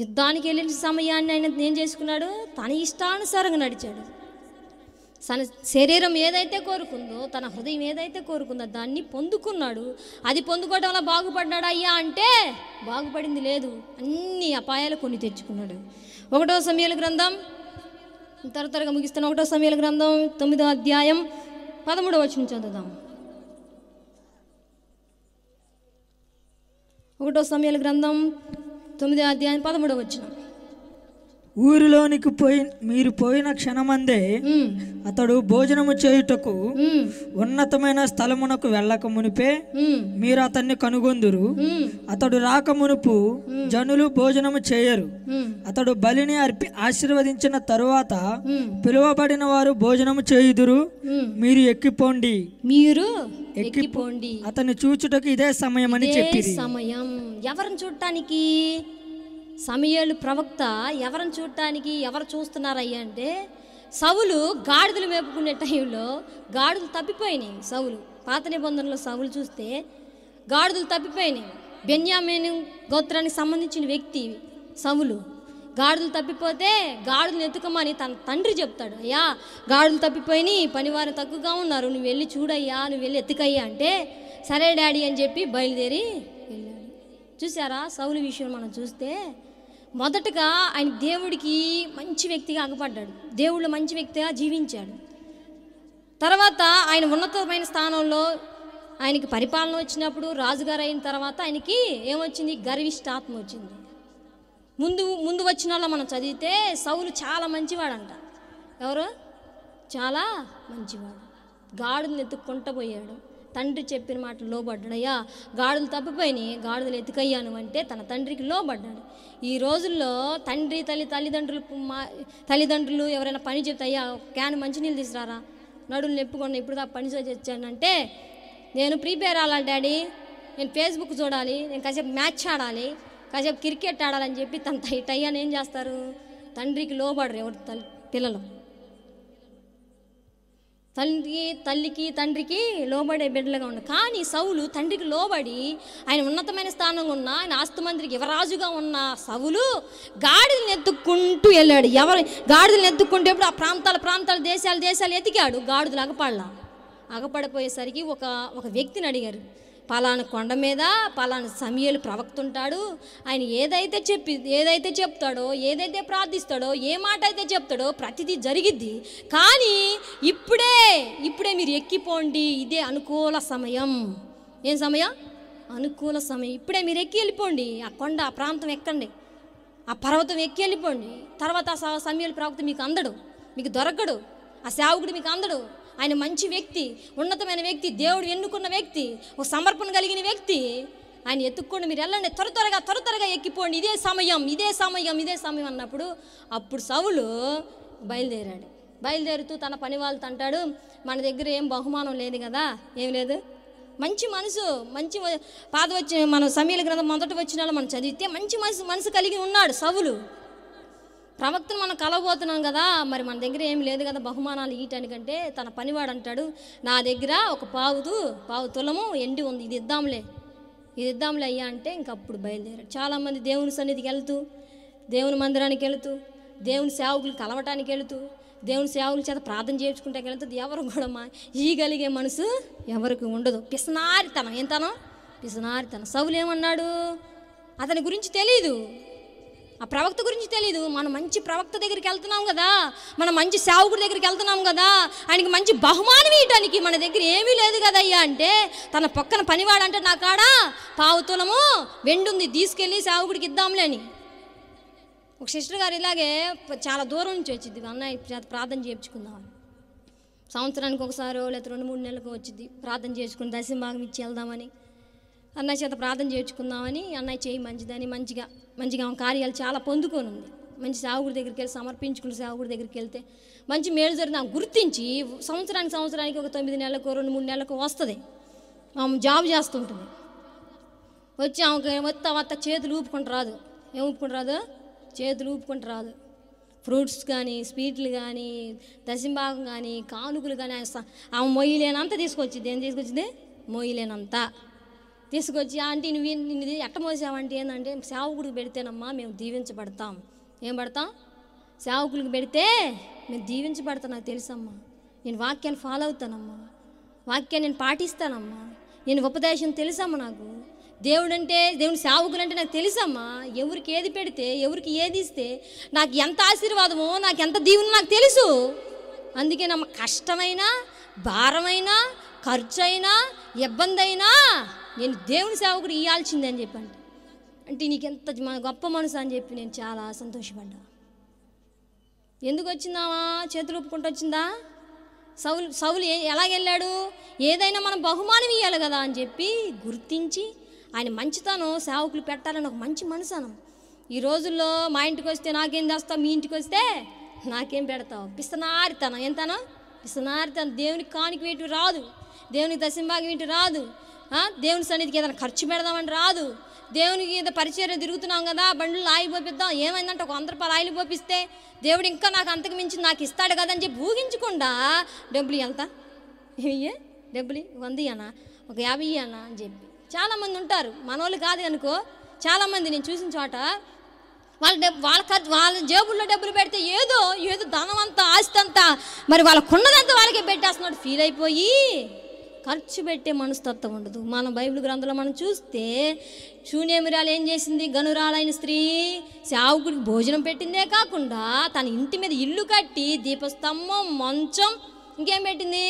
యుద్ధానికి వెళ్ళిన సమయాన్ని ఆయన ఏం చేసుకున్నాడు తన ఇష్టానుసారంగా నడిచాడు తన శరీరం ఏదైతే కోరుకుందో తన హృదయం ఏదైతే కోరుకుందో దాన్ని పొందుకున్నాడు అది పొందుకోవటం వల్ల బాగుపడ్డాడు అయ్యా అంటే బాగుపడింది లేదు అన్ని అపాయాలు కొని తెచ్చుకున్నాడు ఒకటో సమయాల గ్రంథం తరతరగా త్వరగా ముగిస్తాను ఒకటో సమయాల గ్రంథం తొమ్మిదో అధ్యాయం పదమూడవ వచ్చిన చదువుదాం ఒకటో సమయాల గ్రంథం తొమ్మిది అధ్యాయం పదమూడవ వచ్చినాం ఊరిలోనికి పోయి మీరు పోయిన క్షణమందే అతడు భోజనము చేయుటకు ఉన్నతమైన స్థలమునకు వెళ్ళక మునిపే మీరు అతన్ని కనుగొందురు అతడు రాక మునుపు జనులు భోజనము చేయరు అతడు బలిని అర్పి ఆశీర్వదించిన తరువాత పిలువబడిన వారు భోజనము చేయుదురు మీరు ఎక్కిపోండి మీరు ఎక్కిపోండి అతన్ని చూచుటకు ఇదే సమయం అని చెప్పి సమయం ఎవరిని చూడటానికి సమయాలు ప్రవక్త ఎవరిని చూడటానికి ఎవరు చూస్తున్నారయ్యా అంటే సవులు గాడిదలు మేపుకునే టైంలో గాడిదలు తప్పిపోయినాయి సవులు పాత నిబంధనలో సవులు చూస్తే గాడిదలు తప్పిపోయినాయి బెన్యామేను గోత్రానికి సంబంధించిన వ్యక్తి సవులు గాడిదలు తప్పిపోతే గాడిదలు ఎత్తుకోమని తన తండ్రి చెప్తాడు అయ్యా గాడిదలు తప్పిపోయి పనివారు తక్కువగా ఉన్నారు నువ్వు వెళ్ళి చూడయ్యా నువ్వు వెళ్ళి ఎత్తుకయ్యా అంటే సరే డాడీ అని చెప్పి బయలుదేరి వెళ్ళాడు చూసారా సౌలు విషయం మనం చూస్తే మొదటగా ఆయన దేవుడికి మంచి వ్యక్తిగా అగపడ్డాడు దేవుళ్ళు మంచి వ్యక్తిగా జీవించాడు తర్వాత ఆయన ఉన్నతమైన స్థానంలో ఆయనకి పరిపాలన వచ్చినప్పుడు రాజుగారు అయిన తర్వాత ఆయనకి ఏమొచ్చింది గర్విష్టాత్మ వచ్చింది ముందు ముందు వచ్చిన వాళ్ళ మనం చదివితే సౌలు చాలా మంచివాడంట ఎవరు చాలా మంచివాడు గాడుని ఎత్తుక్కుంటూ పోయాడు తండ్రి చెప్పిన మాట లోబడ్డాడయ్యా గాడులు తప్పిపోయినాయి గాడులు ఎతికయ్యాను అంటే తన తండ్రికి లోబడ్డాడు ఈ రోజుల్లో తండ్రి తల్లి తల్లిదండ్రులు మా తల్లిదండ్రులు ఎవరైనా పని చెప్తే అయ్యా క్యాన్ మంచినీళ్ళు తీసుకురారా నడులు నెప్పుకొని ఇప్పుడు దాకా పని చేసానంటే నేను ప్రిపేర్ అవ్వాలి డాడీ నేను ఫేస్బుక్ చూడాలి నేను కాసేపు మ్యాచ్ ఆడాలి కాసేపు క్రికెట్ ఆడాలని చెప్పి తన అయ్యాను ఏం చేస్తారు తండ్రికి లోబడరు ఎవరు తల్లి పిల్లలు తల్లికి తల్లికి తండ్రికి లోబడే బిడ్డలుగా ఉన్నాడు కానీ సవులు తండ్రికి లోబడి ఆయన ఉన్నతమైన స్థానంలో ఉన్న ఆయన మంత్రికి యువరాజుగా ఉన్న సవులు గాడిదలు ఎత్తుక్కుంటూ వెళ్ళాడు ఎవరు గాడిదలు ఎత్తుక్కుంటేప్పుడు ఆ ప్రాంతాల ప్రాంతాల దేశాలు దేశాలు ఎతికాడు గాడిదలు అగపడలా అగపడపోయేసరికి ఒక ఒక వ్యక్తిని అడిగారు పలాను కొండ మీద పలాను సమయాలు ప్రవక్త ఉంటాడు ఆయన ఏదైతే చెప్పి ఏదైతే చెప్తాడో ఏదైతే ప్రార్థిస్తాడో ఏ మాట అయితే చెప్తాడో ప్రతిదీ జరిగిద్ది కానీ ఇప్పుడే ఇప్పుడే మీరు ఎక్కిపోండి ఇదే అనుకూల సమయం ఏం సమయం అనుకూల సమయం ఇప్పుడే మీరు ఎక్కి వెళ్ళిపోండి ఆ కొండ ఆ ప్రాంతం ఎక్కండి ఆ పర్వతం ఎక్కి వెళ్ళిపోండి తర్వాత ఆ సమయాలు ప్రవక్త మీకు అందడు మీకు దొరకడు ఆ సేవకుడు మీకు అందడు ఆయన మంచి వ్యక్తి ఉన్నతమైన వ్యక్తి దేవుడు ఎన్నుకున్న వ్యక్తి ఒక సమర్పణ కలిగిన వ్యక్తి ఆయన ఎత్తుక్కోండి మీరు వెళ్ళండి త్వర త్వరగా త్వర త్వరగా ఎక్కిపోండి ఇదే సమయం ఇదే సమయం ఇదే సమయం అన్నప్పుడు అప్పుడు సవులు బయలుదేరాడు బయలుదేరుతూ తన పని వాళ్ళతో అంటాడు మన దగ్గర ఏం బహుమానం లేదు కదా ఏం లేదు మంచి మనసు మంచి పాద వచ్చి మన సమీల గ్రంథం మొదట వచ్చిన మనం చదివితే మంచి మనసు మనసు కలిగి ఉన్నాడు సవులు ప్రవక్తను మనం కలవబోతున్నాం కదా మరి మన దగ్గర ఏం లేదు కదా బహుమానాలు ఇయటానికంటే తన పనివాడు అంటాడు నా దగ్గర ఒక పావుదు పావు తులము ఎండి ఉంది ఇది ఇద్దాంలే ఇది ఇద్దాంలే అయ్యా అంటే ఇంకప్పుడు బయలుదేరాడు చాలామంది దేవుని సన్నిధికి వెళుతూ దేవుని మందిరానికి వెళుతూ దేవుని సేవకులు కలవటానికి వెళుతూ దేవుని సేవకుల చేత ప్రార్థన చేయించుకుంటే వెళుతుంది ఎవరు కూడా మా ఈగలిగే మనసు ఎవరికి ఉండదు పిసనారితనం ఏంతనం పిసనారితనం సవులు ఏమన్నాడు అతని గురించి తెలియదు ఆ ప్రవక్త గురించి తెలియదు మనం మంచి ప్రవక్త దగ్గరికి వెళ్తున్నాం కదా మనం మంచి సేవకుడి దగ్గరికి వెళ్తున్నాం కదా ఆయనకి మంచి బహుమానం ఇవ్వడానికి మన దగ్గర ఏమీ లేదు అయ్యా అంటే తన పక్కన పనివాడంటే నా కాడ పావుతులము వెండుంది తీసుకెళ్ళి సేవకుడికి ఇద్దాంలే అని ఒక సిస్టర్ గారు ఇలాగే చాలా దూరం నుంచి వచ్చింది అన్నయ్య ప్రార్థన చేయించుకుందాం సంవత్సరానికి ఒకసారో లేకపోతే రెండు మూడు నెలలకు వచ్చింది ప్రార్థన చేసుకుని దశ భాగం ఇచ్చి వెళ్దామని అన్నయ్య చేత ప్రార్థన చేర్చుకుందామని అన్నయ్య చేయి మంచిదని మంచిగా మంచిగా ఆమె కార్యాలు చాలా పొందుకొని ఉంది మంచి సాగుడి దగ్గరికి వెళ్ళి సమర్పించుకుని సాగుడి దగ్గరికి వెళ్తే మంచి మేలు జరిగిన గుర్తించి సంవత్సరానికి సంవత్సరానికి ఒక తొమ్మిది నెలలకు రెండు మూడు నెలలకు వస్తుంది ఆమె జాబ్ చేస్తుంటుంది వచ్చి ఆమెకి వత్త వత్త చేతులు ఊపుకుంటూ రాదు ఏం ఊపుకుంటూ రాదు చేతులు ఊపుకుంటూ రాదు ఫ్రూట్స్ కానీ స్వీట్లు కానీ దశంభాగం కానీ కానుకలు కానీ ఆమె మొయ్యలేనంత తీసుకొచ్చింది ఏం తీసుకొచ్చింది మొయ్యలేనంత తీసుకొచ్చి ఆంటీ నువ్వు నిన్ను ఎట్ట మోసావంటే ఏంటంటే సేవకుడికి పెడితేనమ్మా మేము దీవించబడతాం ఏం పడతాం సేవకులకు పెడితే మేము దీవించబడతాం నాకు తెలుసమ్మా నేను వాక్యాన్ని ఫాలో అవుతానమ్మా వాక్యాన్ని నేను పాటిస్తానమ్మా నేను ఉపదేశం తెలుసమ్మా నాకు దేవుడు అంటే దేవుని సేవకులు అంటే నాకు తెలుసమ్మా ఎవరికి ఏది పెడితే ఎవరికి ఏది ఇస్తే నాకు ఎంత ఆశీర్వాదమో నాకు ఎంత దీవుని నాకు తెలుసు అందుకే నమ్మ కష్టమైనా భారమైనా ఖర్చు అయినా ఇబ్బంది అయినా నేను దేవుని సేవకుడు ఇవ్వాల్సిందని చెప్పండి అంటే నీకెంత గొప్ప మనసు అని చెప్పి నేను చాలా సంతోషపడ్డా ఎందుకు వచ్చిందామా చేతులు ఒప్పుకుంటూ వచ్చిందా సౌలు సౌలు ఎలాగెళ్ళాడు ఏదైనా మనం బహుమానం ఇవ్వాలి కదా అని చెప్పి గుర్తించి ఆయన మంచితనం సేవకులు పెట్టాలని ఒక మంచి మనసనం ఈ రోజుల్లో మా ఇంటికి వస్తే నాకేం చేస్తావు మీ ఇంటికి వస్తే నాకేం పెడతావు పిస్తనారితనం ఎంతనో పిస్తనారితనం దేవునికి కానికి వేటు రాదు దేవునికి దశంభాగం ఇటు రాదు దేవుని సన్నిధికి ఏదైనా ఖర్చు పెడదామని రాదు దేవునికి ఏదో పరిచయం తిరుగుతున్నాం కదా బండ్లు ఆయిల్ పోపిద్దాం ఏమైందంటే ఒక వంద రూపాయలు ఆయిల్ పోపిస్తే దేవుడు ఇంకా నాకు అంతకు మించి నాకు ఇస్తాడు కదని చెప్పి ఊహించకుండా డబ్బులు వెళ్తా ఏ డబ్బులు వంద అనా ఒక యాభై అనా అని చెప్పి చాలామంది ఉంటారు మనోళ్ళు కాదు అనుకో చాలామంది నేను చూసిన చోట వాళ్ళ డబ్బు వాళ్ళ ఖర్చు వాళ్ళ జేబుల్లో డబ్బులు పెడితే ఏదో ఏదో ధనం అంతా ఆస్తి అంతా మరి వాళ్ళకున్నదంతా వాళ్ళకే పెట్టేస్తున్నాడు ఫీల్ అయిపోయి ఖర్చు పెట్టే మనస్తత్వం ఉండదు మన బైబిల్ గ్రంథంలో మనం చూస్తే శూన్యమిరాలు ఏం చేసింది గనురాలైన స్త్రీ సేవకుడికి భోజనం పెట్టిందే కాకుండా తన ఇంటి మీద ఇల్లు కట్టి దీపస్తంభం మంచం ఇంకేం పెట్టింది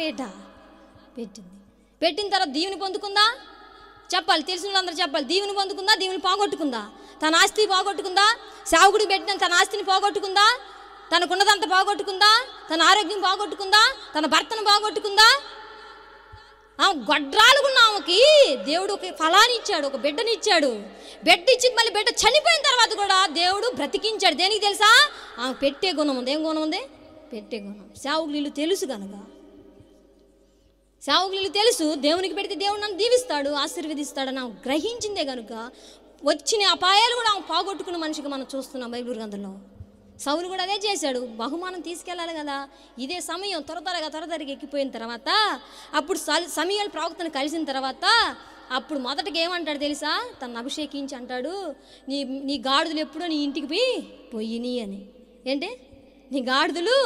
పేట పెట్టింది పెట్టిన తర్వాత దీవుని పొందుకుందా చెప్పాలి తెలిసిన వాళ్ళందరూ చెప్పాలి దీవుని పొందుకుందా దీవుని పోగొట్టుకుందా తన ఆస్తి పోగొట్టుకుందా సావుకుడికి పెట్టిన తన ఆస్తిని పోగొట్టుకుందా తనకున్నదంతా బాగొట్టుకుందా తన ఆరోగ్యం బాగొట్టుకుందా తన భర్తను బాగొట్టుకుందా ఆమె గొడ్రాలుగున్న ఆమెకి దేవుడు ఒక ఇచ్చాడు ఒక బిడ్డని ఇచ్చాడు బిడ్డ ఇచ్చి మళ్ళీ బిడ్డ చనిపోయిన తర్వాత కూడా దేవుడు బ్రతికించాడు దేనికి తెలుసా ఆమె పెట్టే గుణం ఉంది ఏం గుణం ఉంది పెట్టే గుణం శావుగులు తెలుసు కనుక శావుగులు తెలుసు దేవునికి పెడితే దేవుడు నన్ను దీవిస్తాడు ఆశీర్వదిస్తాడు అని గ్రహించిందే కనుక వచ్చిన అపాయాలు కూడా ఆమె పోగొట్టుకున్న మనిషికి మనం చూస్తున్నాం బైబుల్ గ్రంథంలో సౌలు కూడా అదే చేశాడు బహుమానం తీసుకెళ్ళాలి కదా ఇదే సమయం త్వర త్వరగా త్వర త్వరగా ఎక్కిపోయిన తర్వాత అప్పుడు సమయాలు ప్రవక్తను కలిసిన తర్వాత అప్పుడు మొదటికి ఏమంటాడు తెలుసా తను అభిషేకించి అంటాడు నీ నీ గాడిదలు ఎప్పుడో నీ ఇంటికి పోయి నీ అని ఏంటి నీ గాడిదలు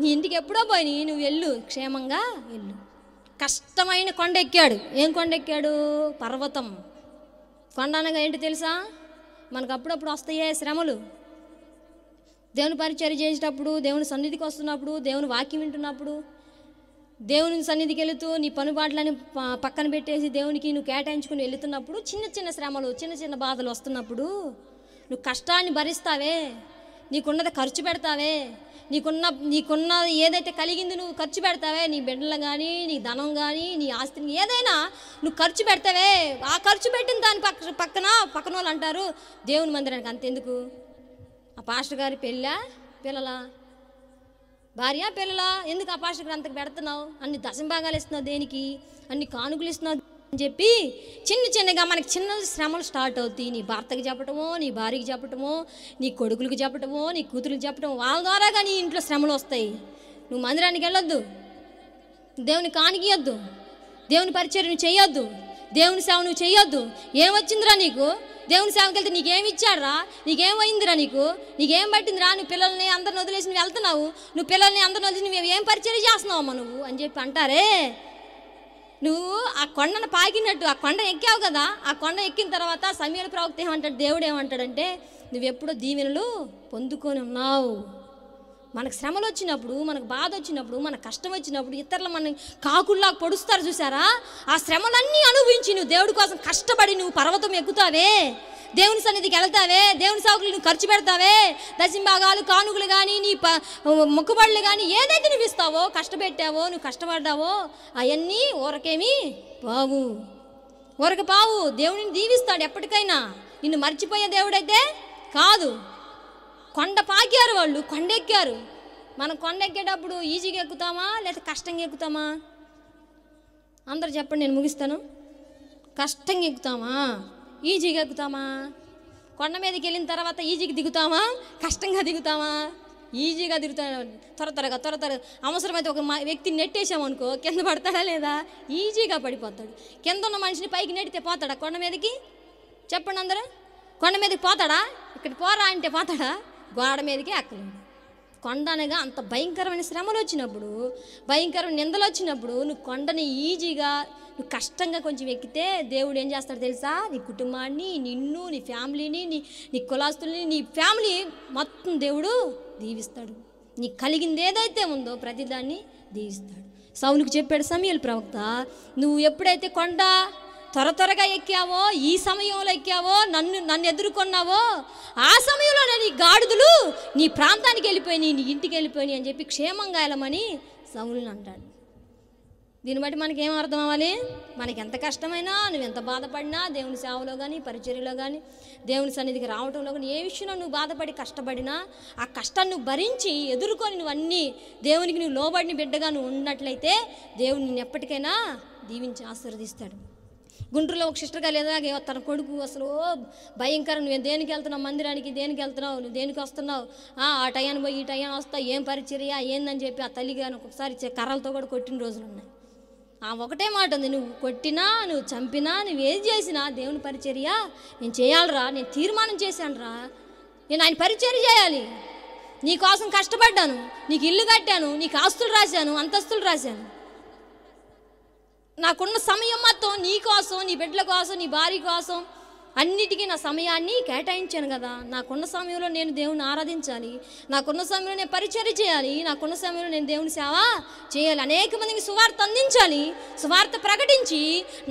నీ ఇంటికి ఎప్పుడో పోయినాయి నువ్వు వెళ్ళు క్షేమంగా వెళ్ళు కష్టమైన కొండ ఎక్కాడు ఏం కొండ ఎక్కాడు పర్వతం కొండ అనగా ఏంటి తెలుసా మనకు అప్పుడప్పుడు వస్తాయే శ్రమలు దేవుని పరిచయం చేసేటప్పుడు దేవుని సన్నిధికి వస్తున్నప్పుడు దేవుని వాక్యం వింటున్నప్పుడు దేవుని సన్నిధికి వెళుతూ నీ పనుబాట్లని పక్కన పెట్టేసి దేవునికి నువ్వు కేటాయించుకుని వెళుతున్నప్పుడు చిన్న చిన్న శ్రమలు చిన్న చిన్న బాధలు వస్తున్నప్పుడు నువ్వు కష్టాన్ని భరిస్తావే నీకున్నది ఖర్చు పెడతావే నీకున్న నీకున్న ఏదైతే కలిగింది నువ్వు ఖర్చు పెడతావే నీ బిడ్డలు కానీ నీ ధనం కానీ నీ ఆస్తిని ఏదైనా నువ్వు ఖర్చు పెడతావే ఆ ఖర్చు పెట్టిన దాని పక్క పక్కన పక్కన వాళ్ళు అంటారు దేవుని మందిరానికి అంతెందుకు ఆ పాస్టర్ గారి పెళ్ళా పిల్లలా భార్య పిల్లలా ఎందుకు ఆ పాస్టర్ గారు అంతకు పెడుతున్నావు అన్ని దశంభాగాలు ఇస్తున్నావు దేనికి అన్ని కానుకలు ఇస్తున్నావు అని చెప్పి చిన్న చిన్నగా మనకి చిన్న శ్రమలు స్టార్ట్ అవుతాయి నీ భర్తకి చెప్పటమో నీ భార్యకి చెప్పటమో నీ కొడుకులకు చెప్పటమో నీ కూతురికి చెప్పటం వాళ్ళ ద్వారా కానీ ఇంట్లో శ్రమలు వస్తాయి నువ్వు మందిరానికి వెళ్ళొద్దు దేవుని కానికియొద్దు దేవుని పరిచయం నువ్వు చేయొద్దు దేవుని సేవ నువ్వు చేయొద్దు ఏమొచ్చిందిరా నీకు దేవుని సేవకి వెళ్తే నీకేం ఇచ్చాడరా నీకేమైందిరా నీకు నీకేం పట్టిందిరా నువ్వు పిల్లల్ని అందరిని వదిలేసి నువ్వు వెళ్తున్నావు నువ్వు పిల్లల్ని అందరిని వదిలేసి నువ్వు ఏం పరిచయం చేస్తున్నావమ్మా నువ్వు అని చెప్పి అంటారే నువ్వు ఆ కొండను పాకినట్టు ఆ కొండ ఎక్కావు కదా ఆ కొండ ఎక్కిన తర్వాత సమీర ప్రవక్త ఏమంటాడు దేవుడు ఏమంటాడంటే ఎప్పుడో దీవెనలు పొందుకొని ఉన్నావు మనకు శ్రమలు వచ్చినప్పుడు మనకు బాధ వచ్చినప్పుడు మనకు కష్టం వచ్చినప్పుడు ఇతరులు మనం కాకుల్లా పొడుస్తారు చూసారా ఆ శ్రమలన్నీ అనుభవించి నువ్వు దేవుడి కోసం కష్టపడి నువ్వు పర్వతం ఎక్కుతావే దేవుని సన్నిధికి వెళ్తావే దేవుని సాకులు నువ్వు ఖర్చు పెడతావే దశింభాగాలు కానుకలు కానీ నీ ప మొక్కుబడులు కానీ ఏదైతే నువ్వు ఇస్తావో కష్టపెట్టావో నువ్వు కష్టపడ్డావో అవన్నీ ఊరకేమి పావు ఊరక పావు దేవుడిని దీవిస్తాడు ఎప్పటికైనా నిన్ను మర్చిపోయే దేవుడైతే కాదు కొండ పాకారు వాళ్ళు కొండెక్కారు మనం కొండెక్కేటప్పుడు ఈజీగా ఎక్కుతామా లేదా కష్టంగా ఎక్కుతామా అందరు చెప్పండి నేను ముగిస్తాను కష్టంగా ఎక్కుతామా ఈజీగా ఎక్కుతామా కొండ మీదకి వెళ్ళిన తర్వాత ఈజీగా దిగుతామా కష్టంగా దిగుతామా ఈజీగా దిగుతా త్వర త్వరగా త్వర త్వరగా అవసరమైతే ఒక వ్యక్తిని నెట్టేసామనుకో కింద పడతాడా లేదా ఈజీగా పడిపోతాడు కింద ఉన్న మనిషిని పైకి నెడితే పోతాడా కొండ మీదకి చెప్పండి అందరూ కొండ మీదకి పోతాడా ఇక్కడ పోరా అంటే పోతాడా గోడ మీదకి ఎక్కలేడు కొండ అనగా అంత భయంకరమైన శ్రమలు వచ్చినప్పుడు భయంకరమైన నిందలు వచ్చినప్పుడు నువ్వు కొండని ఈజీగా నువ్వు కష్టంగా కొంచెం ఎక్కితే దేవుడు ఏం చేస్తాడు తెలుసా నీ కుటుంబాన్ని నిన్ను నీ ఫ్యామిలీని నీ నీ కులాస్తుల్ని నీ ఫ్యామిలీ మొత్తం దేవుడు దీవిస్తాడు నీకు కలిగింది ఏదైతే ఉందో ప్రతిదాన్ని దీవిస్తాడు సౌనికి చెప్పాడు సమీయుల ప్రవక్త నువ్వు ఎప్పుడైతే కొండ త్వర త్వరగా ఎక్కావో ఈ సమయంలో ఎక్కావో నన్ను నన్ను ఎదుర్కొన్నావో ఆ సమయంలో నీ గాడిదలు నీ ప్రాంతానికి వెళ్ళిపోయినాయి నీ ఇంటికి వెళ్ళిపోయినాయి అని చెప్పి క్షేమంగా వెళ్ళమని సౌలుని అంటాడు దీన్ని బట్టి మనకి ఏం అర్థం అవ్వాలి మనకి ఎంత కష్టమైనా నువ్వు ఎంత బాధపడినా దేవుని సేవలో కానీ పరిచర్యలో కానీ దేవుని సన్నిధికి రావడంలో కానీ ఏ విషయంలో నువ్వు బాధపడి కష్టపడినా ఆ కష్టాన్ని నువ్వు భరించి ఎదుర్కొని నువ్వు అన్నీ దేవునికి నువ్వు లోబడిన బిడ్డగా నువ్వు ఉన్నట్లయితే దేవుని నిన్ను ఎప్పటికైనా దీవించి ఆశీర్వదిస్తాడు గుంటూరులో ఒక సిస్టర్ గారు నాకు తన కొడుకు అసలు భయంకరం నువ్వు దేనికి వెళ్తున్నావు మందిరానికి దేనికి వెళ్తున్నావు నువ్వు దేనికి వస్తున్నావు ఆ టయాన్ని పోయి ఈ టయాన్ని వస్తావు ఏం పరిచర్య ఏందని చెప్పి ఆ తల్లి గారిని ఒకసారి కర్రలతో కూడా కొట్టిన రోజులు ఉన్నాయి ఆ ఒకటే మాట ఉంది నువ్వు కొట్టినా నువ్వు చంపినా నువ్వు ఏది చేసినా దేవుని పరిచర్య నేను చేయాలరా నేను తీర్మానం చేశానురా నేను ఆయన పరిచర్య చేయాలి నీకోసం కష్టపడ్డాను నీకు ఇల్లు కట్టాను నీకు ఆస్తులు రాశాను అంతస్తులు రాశాను నాకున్న సమయం మొత్తం నీ కోసం నీ బిడ్డల కోసం నీ భార్య కోసం అన్నిటికీ నా సమయాన్ని కేటాయించాను కదా నాకున్న సమయంలో నేను దేవుని ఆరాధించాలి నాకున్న సమయంలో నేను పరిచర్య చేయాలి నాకున్న సమయంలో నేను దేవుని సేవ చేయాలి అనేక మందికి సువార్త అందించాలి సువార్త ప్రకటించి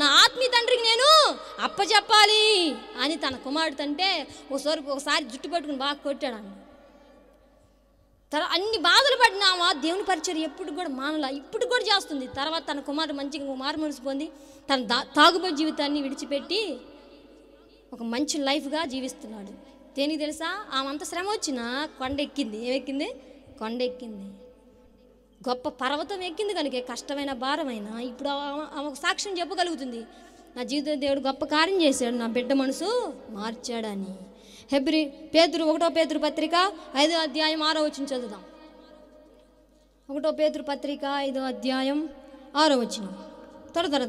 నా ఆత్మీయ తండ్రికి నేను అప్పచెప్పాలి అని తన కుమారుడు అంటే ఒకసారి ఒకసారి జుట్టు పట్టుకుని బాగా కొట్టాడు తర అన్ని బాధలు పడినామా దేవుని పరిచయం ఎప్పుడు కూడా మానలా ఇప్పుడు కూడా చేస్తుంది తర్వాత తన కుమారుడు మంచిగా మారు మనసు పొంది తన దా తాగుబోయే జీవితాన్ని విడిచిపెట్టి ఒక మంచి లైఫ్గా జీవిస్తున్నాడు దేనికి తెలుసా అంత శ్రమ వచ్చినా కొండ ఎక్కింది ఏమెక్కింది కొండ ఎక్కింది గొప్ప పర్వతం ఎక్కింది కనుక కష్టమైన భారమైన ఇప్పుడు ఆమె సాక్ష్యం చెప్పగలుగుతుంది నా జీవితం దేవుడు గొప్ప కార్యం చేశాడు నా బిడ్డ మనసు మార్చాడని హెబ్రి పేదరు ఒకటో పేదరు పత్రిక ఐదో అధ్యాయం ఆరో వచ్చిన చదువుదాం ఒకటో పేదరు పత్రిక ఐదో అధ్యాయం ఆరో వచ్చిన త్వర త్వర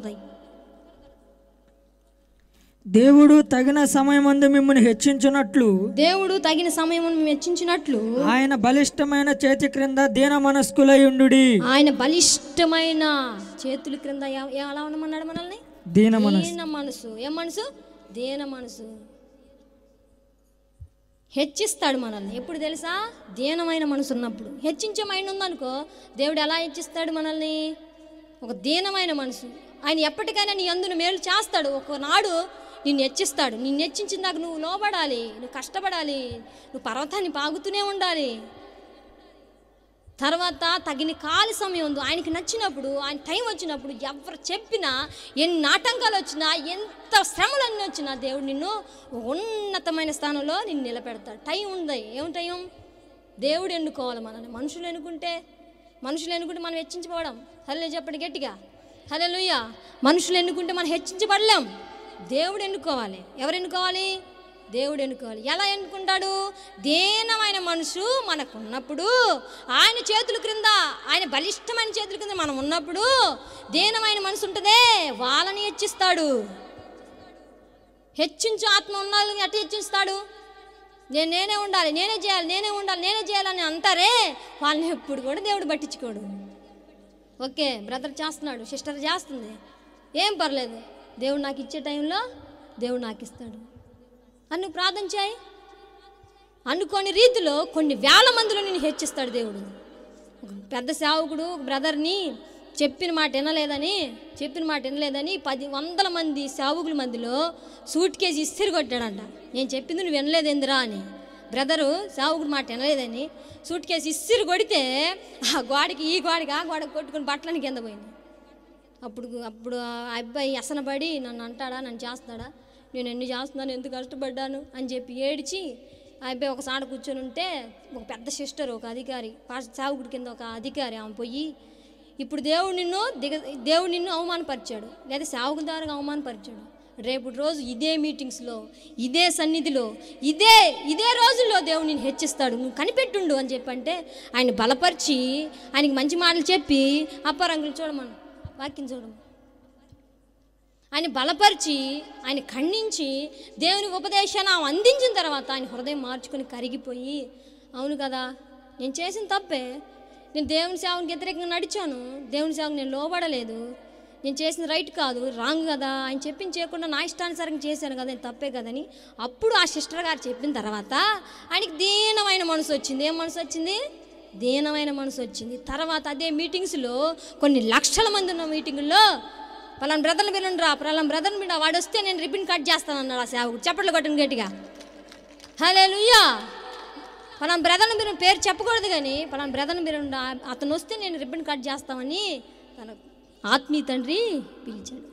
దేవుడు తగిన సమయమందు మిమ్మల్ని హెచ్చించినట్లు దేవుడు తగిన సమయం హెచ్చించినట్లు ఆయన బలిష్టమైన చేతి క్రింద దీన మనస్కులై ఉండు ఆయన బలిష్టమైన చేతుల క్రింద ఎలా ఉండమన్నాడు మనల్ని దీన మనసు మనసు ఏ మనసు దీన మనసు హెచ్చిస్తాడు మనల్ని ఎప్పుడు తెలుసా దీనమైన మనసు ఉన్నప్పుడు హెచ్చించే మైండ్ ఉందనుకో దేవుడు ఎలా హెచ్చిస్తాడు మనల్ని ఒక దీనమైన మనసు ఆయన ఎప్పటికైనా నీ అందును మేలు చేస్తాడు ఒకనాడు నిన్ను హెచ్చిస్తాడు నిన్ను హెచ్చించిన దాకా నువ్వు లోపడాలి నువ్వు కష్టపడాలి నువ్వు పర్వతాన్ని పాగుతూనే ఉండాలి తర్వాత తగిన కాల సమయం ఉందో ఆయనకి నచ్చినప్పుడు ఆయన టైం వచ్చినప్పుడు ఎవరు చెప్పినా ఎన్ని ఆటంకాలు వచ్చినా ఎంత శ్రమలన్నీ వచ్చినా దేవుడు నిన్ను ఉన్నతమైన స్థానంలో నిన్ను నిలబెడతాడు టైం ఉంది ఏం టైం దేవుడు ఎన్నుకోవాలి మనల్ని మనుషులు ఎన్నుకుంటే మనుషులు ఎన్నుకుంటే మనం హెచ్చించబడడం హలో చెప్పండి గట్టిగా హలో మనుషులు ఎన్నుకుంటే మనం హెచ్చించబడలేం దేవుడు ఎన్నుకోవాలి ఎవరు ఎన్నుకోవాలి దేవుడు ఎన్నుకోవాలి ఎలా ఎన్నుకుంటాడు దేనమైన మనసు మనకు ఉన్నప్పుడు ఆయన చేతుల క్రింద ఆయన బలిష్టమైన చేతుల క్రింద మనం ఉన్నప్పుడు దీనమైన మనసు ఉంటుందే వాళ్ళని హెచ్చిస్తాడు హెచ్చించు ఆత్మ ఉన్న అటు హెచ్చిస్తాడు నేను నేనే ఉండాలి నేనే చేయాలి నేనే ఉండాలి నేనే చేయాలని అంటారే వాళ్ళని ఎప్పుడు కూడా దేవుడు పట్టించుకోడు ఓకే బ్రదర్ చేస్తున్నాడు సిస్టర్ చేస్తుంది ఏం పర్లేదు దేవుడు నాకు ఇచ్చే టైంలో దేవుడు నాకు ఇస్తాడు అని నువ్వు ప్రార్థన చేయి అనుకోని రీతిలో కొన్ని వేల మందిలో నేను హెచ్చిస్తాడు దేవుడు పెద్ద సేవకుడు బ్రదర్ని చెప్పిన మాట వినలేదని చెప్పిన మాట వినలేదని పది వందల మంది సేవకుల మధ్యలో సూట్ కేజీ ఇస్తిరి కొట్టాడంట నేను చెప్పింది నువ్వు వినలేదు వినలేదేందిరా అని బ్రదరు సేవకుడు మాట వినలేదని సూట్ కేజీ ఇస్తిరి కొడితే ఆ గోడకి ఈ గోడకి ఆ గోడకి కొట్టుకుని బట్టలని కింద పోయింది అప్పుడు అప్పుడు ఆ అబ్బాయి అసనబడి నన్ను అంటాడా నన్ను చేస్తాడా నేను ఎన్ని చేస్తున్నాను ఎంత కష్టపడ్డాను అని చెప్పి ఏడిచి అయిపోయి ఒక సాడ కూర్చొని ఉంటే ఒక పెద్ద సిస్టర్ ఒక అధికారి పాష సావుకుడి కింద ఒక అధికారి ఆమె పోయి ఇప్పుడు దేవుడు నిన్ను దిగ దేవుడు నిన్ను అవమానపరిచాడు లేదా సావుకుల ద్వారా అవమానపరిచాడు రేపు రోజు ఇదే మీటింగ్స్లో ఇదే సన్నిధిలో ఇదే ఇదే రోజుల్లో దేవుడు నేను హెచ్చిస్తాడు నువ్వు కనిపెట్టుండు అని చెప్పంటే ఆయన బలపరిచి ఆయనకి మంచి మాటలు చెప్పి అప్పారంగులు చూడమను వాక్యం చూడమను ఆయన బలపరిచి ఆయన ఖండించి దేవుని ఉపదేశాన్ని ఆమె అందించిన తర్వాత ఆయన హృదయం మార్చుకొని కరిగిపోయి అవును కదా నేను చేసిన తప్పే నేను దేవుని సేవకు వ్యతిరేకంగా నడిచాను దేవుని సేవకు నేను లోబడలేదు నేను చేసిన రైట్ కాదు రాంగ్ కదా ఆయన చెప్పింది చేయకుండా నా ఇష్టానుసారంగా చేశాను కదా నేను తప్పే కదని అప్పుడు ఆ సిస్టర్ గారు చెప్పిన తర్వాత ఆయనకి దీనమైన మనసు వచ్చింది ఏం మనసు వచ్చింది దీనమైన మనసు వచ్చింది తర్వాత అదే మీటింగ్స్లో కొన్ని లక్షల మంది ఉన్న మీటింగుల్లో పలానా బ్రదర్ని వినండి రా పలానా బ్రదర్ని విన వాడు వస్తే నేను రిబ్బిన్ కట్ అన్నాడు ఆ సేవకుడు చెప్పట్లు కొట్టను గట్టిగా హలే లుయ్యా పలానా బ్రదర్ని మీరు పేరు చెప్పకూడదు కానీ పలానా బ్రదర్ని మీరు అతను వస్తే నేను రిబ్బన్ కట్ చేస్తామని తన ఆత్మీయ తండ్రి పిలిచాడు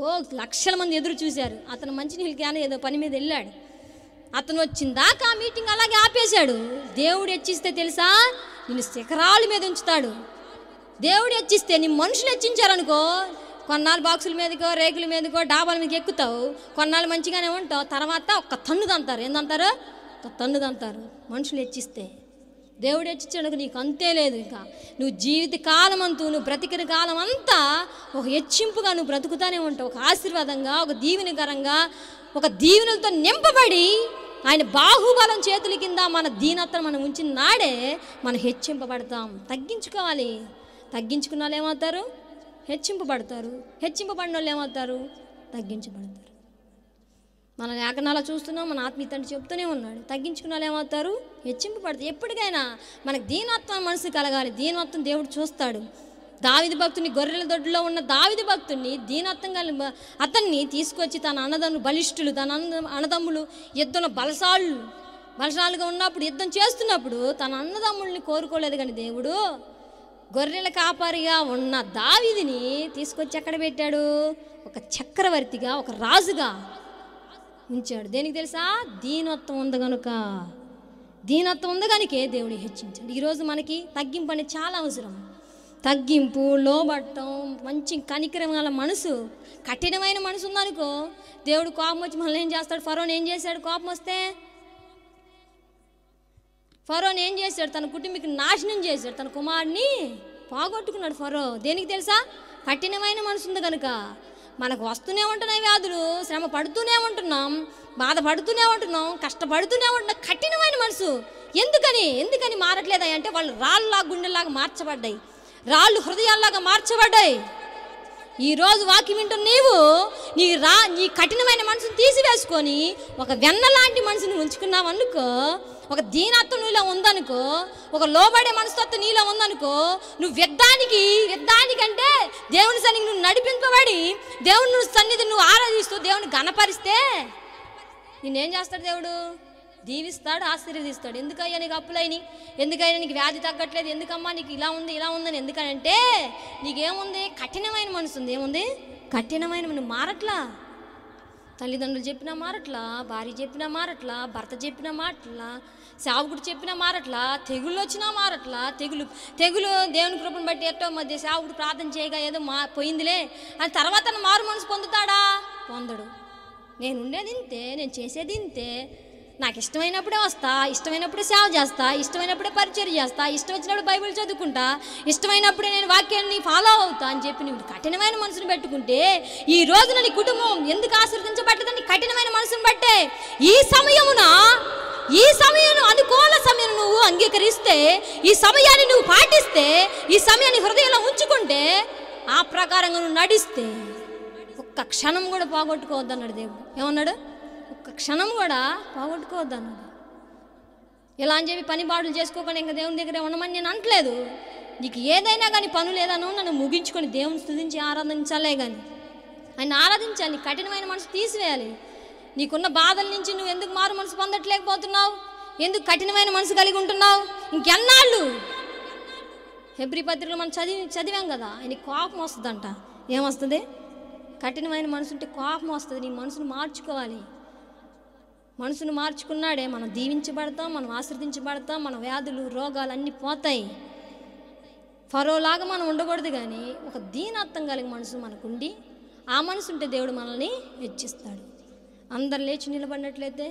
ఓ లక్షల మంది ఎదురు చూశారు అతను మంచినీళ్ళకి ఏదో పని మీద వెళ్ళాడు అతను వచ్చిన దాకా ఆ మీటింగ్ అలాగే ఆపేశాడు దేవుడు హెచ్చిస్తే తెలుసా నిన్ను శిఖరాల మీద ఉంచుతాడు దేవుడు హెచ్చిస్తే నీ మనుషులు హెచ్చించారనుకో కొన్నాళ్ళు బాక్సుల మీదకో రేకుల మీదకో డాబాల మీద ఎక్కుతావు కొన్నాళ్ళు మంచిగానే ఉంటావు తర్వాత ఒక్క తన్నుదంతారు ఏందంటారు ఒక తన్నుదంతారు మనుషులు హెచ్చిస్తే దేవుడు హెచ్చించడానికి నీకు అంతే లేదు ఇంకా నువ్వు జీవిత కాలం అంతూ నువ్వు బ్రతికిన కాలం అంతా ఒక హెచ్చింపుగా నువ్వు బ్రతుకుతానే ఉంటావు ఒక ఆశీర్వాదంగా ఒక దీవెనకరంగా ఒక దీవెనలతో నింపబడి ఆయన బాహుబలం చేతుల కింద మన దీనతను మనం ఉంచిన నాడే మనం హెచ్చింపబడతాం తగ్గించుకోవాలి తగ్గించుకున్న వాళ్ళు ఏమవుతారు హెచ్చింపబడతారు హెచ్చింపబడిన వాళ్ళు ఏమవుతారు తగ్గించబడతారు మన లేఖనాల చూస్తున్నాం మన ఆత్మీయ తండ్రి చెప్తూనే ఉన్నాడు తగ్గించుకున్న వాళ్ళు ఏమవుతారు హెచ్చింపబడతారు ఎప్పటికైనా మనకు దీనత్వం మనసు కలగాలి దీనత్వం దేవుడు చూస్తాడు దావిది భక్తుని గొర్రెల దొడ్డులో ఉన్న దావిది భక్తుని దీనత్వం అతన్ని తీసుకొచ్చి తన అన్నదమ్ములు బలిష్ఠులు తన అన్నదమ్ములు యుద్ధంలో బలసాళ్ళు బలసాలుగా ఉన్నప్పుడు యుద్ధం చేస్తున్నప్పుడు తన అన్నదమ్ముల్ని కోరుకోలేదు కానీ దేవుడు గొర్రెల కాపరిగా ఉన్న దావిదిని తీసుకొచ్చి ఎక్కడ పెట్టాడు ఒక చక్రవర్తిగా ఒక రాజుగా ఉంచాడు దేనికి తెలుసా దీనత్వం ఉంది కనుక దీనత్వం ఉంది కనుకే దేవుని హెచ్చించాడు ఈరోజు మనకి తగ్గింపు అనేది చాలా అవసరం తగ్గింపు లోబట్టం మంచి కనికరమాల మనసు కఠినమైన మనసు ఉందనుకో దేవుడు కోపం వచ్చి మనల్ని ఏం చేస్తాడు ఫరోన్ ఏం చేశాడు కోపం వస్తే ఫరోన్ ఏం చేశాడు తన కుటుంబకి నాశనం చేశాడు తన కుమారుని పోగొట్టుకున్నాడు ఫరో దేనికి తెలుసా కఠినమైన మనసు ఉంది కనుక మనకు వస్తూనే ఉంటున్నాయి వ్యాధులు శ్రమ పడుతూనే ఉంటున్నాం బాధపడుతూనే ఉంటున్నాం కష్టపడుతూనే ఉంటున్నాం కఠినమైన మనసు ఎందుకని ఎందుకని మారట్లేదా అంటే వాళ్ళు రాళ్ళలా గుండెలాగా మార్చబడ్డాయి రాళ్ళు హృదయాల్లాగా మార్చబడ్డాయి ఈరోజు వాక్యం వింటున్న నీవు నీ రా నీ కఠినమైన మనసును తీసివేసుకొని ఒక వెన్న లాంటి మనసుని ఉంచుకున్నావు అనుకో ఒక దీనత్వం నీలో ఉందనుకో ఒక లోబడే మనస్తత్వం నీలో ఉందనుకో నువ్వు వ్యర్థానికి అంటే దేవుని సన్నిధి నువ్వు నడిపింపబడి దేవుని నువ్వు సన్నిధి నువ్వు ఆరాధిస్తూ దేవుని గణపరిస్తే నేనేం చేస్తాడు దేవుడు దీవిస్తాడు ఆశీర్వదిస్తాడు ఎందుకయ్యా నీకు అప్పులైని ఎందుకయ్యా నీకు వ్యాధి తగ్గట్లేదు ఎందుకమ్మా నీకు ఇలా ఉంది ఇలా ఉందని ఎందుకనంటే నీకేముంది కఠినమైన మనసు ఉంది ఏముంది కఠినమైన నువ్వు మారట్లా తల్లిదండ్రులు చెప్పినా మారట్లా భార్య చెప్పిన మారట్లా భర్త చెప్పిన మాటలా సేవకుడు చెప్పినా మారట్లా తెగులు వచ్చినా మారట్లా తెగులు తెగులు దేవుని కృపను బట్టి ఎట్టో మధ్య సేవకుడు ప్రార్థన చేయగా ఏదో మా పోయిందిలే అని తర్వాత మారు మనసు పొందుతాడా పొందడు నేను ఉండేది ఇంతే నేను చేసేది ఇంతే నాకు ఇష్టమైనప్పుడే వస్తా ఇష్టమైనప్పుడే సేవ చేస్తా ఇష్టమైనప్పుడే పరిచయం చేస్తా ఇష్టం వచ్చినప్పుడు బైబిల్ చదువుకుంటా ఇష్టమైనప్పుడే నేను వాక్యాన్ని ఫాలో అవుతా అని చెప్పి నువ్వు కఠినమైన మనసును పెట్టుకుంటే ఈ రోజున నీ కుటుంబం ఎందుకు ఆశీర్వదించబడ్డదని కఠినమైన మనసును బట్టే ఈ సమయమున ఈ సమయం నువ్వు అంగీకరిస్తే ఈ సమయాన్ని నువ్వు పాటిస్తే ఈ సమయాన్ని హృదయంలో ఉంచుకుంటే ఆ ప్రకారంగా నువ్వు నడిస్తే ఒక్క క్షణం కూడా పోగొట్టుకోవద్దన్నాడు దేవుడు ఏమన్నాడు ఒక్క క్షణం కూడా పోగొట్టుకోవద్దన్నాడు ఇలా అని చెప్పి పని బాడులు చేసుకోకుండా ఇంకా దేవుని దగ్గరే ఉండమని నేను అంటలేదు నీకు ఏదైనా కానీ పను లేదనో నన్ను ముగించుకొని దేవుని స్థుతించి ఆరాధించాలే కానీ ఆయన ఆరాధించాలి కఠినమైన మనసు తీసివేయాలి నీకున్న బాధల నుంచి నువ్వు ఎందుకు మారు మనసు పొందట్లేకపోతున్నావు ఎందుకు కఠినమైన మనసు కలిగి ఉంటున్నావు ఇంకెన్నాళ్ళు హెబ్రి పత్రికలు మనం చదివి చదివాం కదా ఆయన కోపం వస్తుందంట ఏమొస్తుంది కఠినమైన మనసు ఉంటే కోపం వస్తుంది నీ మనసును మార్చుకోవాలి మనసును మార్చుకున్నాడే మనం దీవించబడతాం మనం ఆశ్రదించబడతాం మన వ్యాధులు రోగాలు అన్నీ పోతాయి ఫరోలాగా మనం ఉండకూడదు కానీ ఒక దీనత్వం కలిగి మనసు మనకుండి ఆ మనసు ఉంటే దేవుడు మనల్ని హెచ్చిస్తాడు అందరు లేచి నిలబడినట్లయితే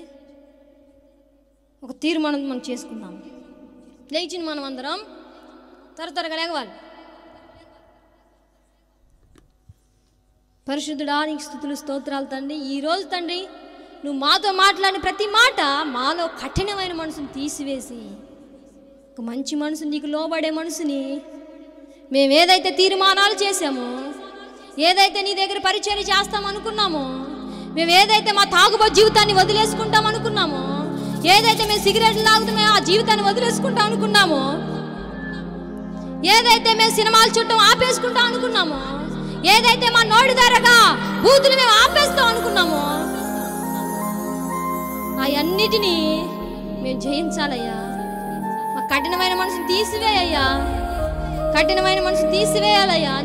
ఒక తీర్మానం మనం చేసుకుందాం లేచిన మనం అందరం త్వర త్వరగా లేవాలి పరిశుద్ధుడా నీకు స్థుతులు స్తోత్రాలు తండ్రి ఈరోజు తండ్రి నువ్వు మాతో మాట్లాడిన ప్రతి మాట మాలో కఠినమైన మనసును తీసివేసి ఒక మంచి మనసు నీకు లోబడే మనసుని మేము ఏదైతే తీర్మానాలు చేసామో ఏదైతే నీ దగ్గర పరిచయం చేస్తామనుకున్నామో మేము ఏదైతే మా తాగుబో జీవితాన్ని వదిలేసుకుంటాం ఏదైతే మేము సిగరెట్లు తాగుతామో ఆ జీవితాన్ని వదిలేసుకుంటాం అనుకున్నామో ఏదైతే మేము సినిమాలు చుట్టం ఆపేసుకుంటాం అనుకున్నామో ఏదైతే మా నోటి ధరగా బూతులు మేము ఆపేస్తాం అనుకున్నామో అవన్నిటినీ మేము జయించాలయ్యా మా కఠినమైన మనసు తీసివేయ్యా కఠినమైన మనసు తీసివేయాలయ్యా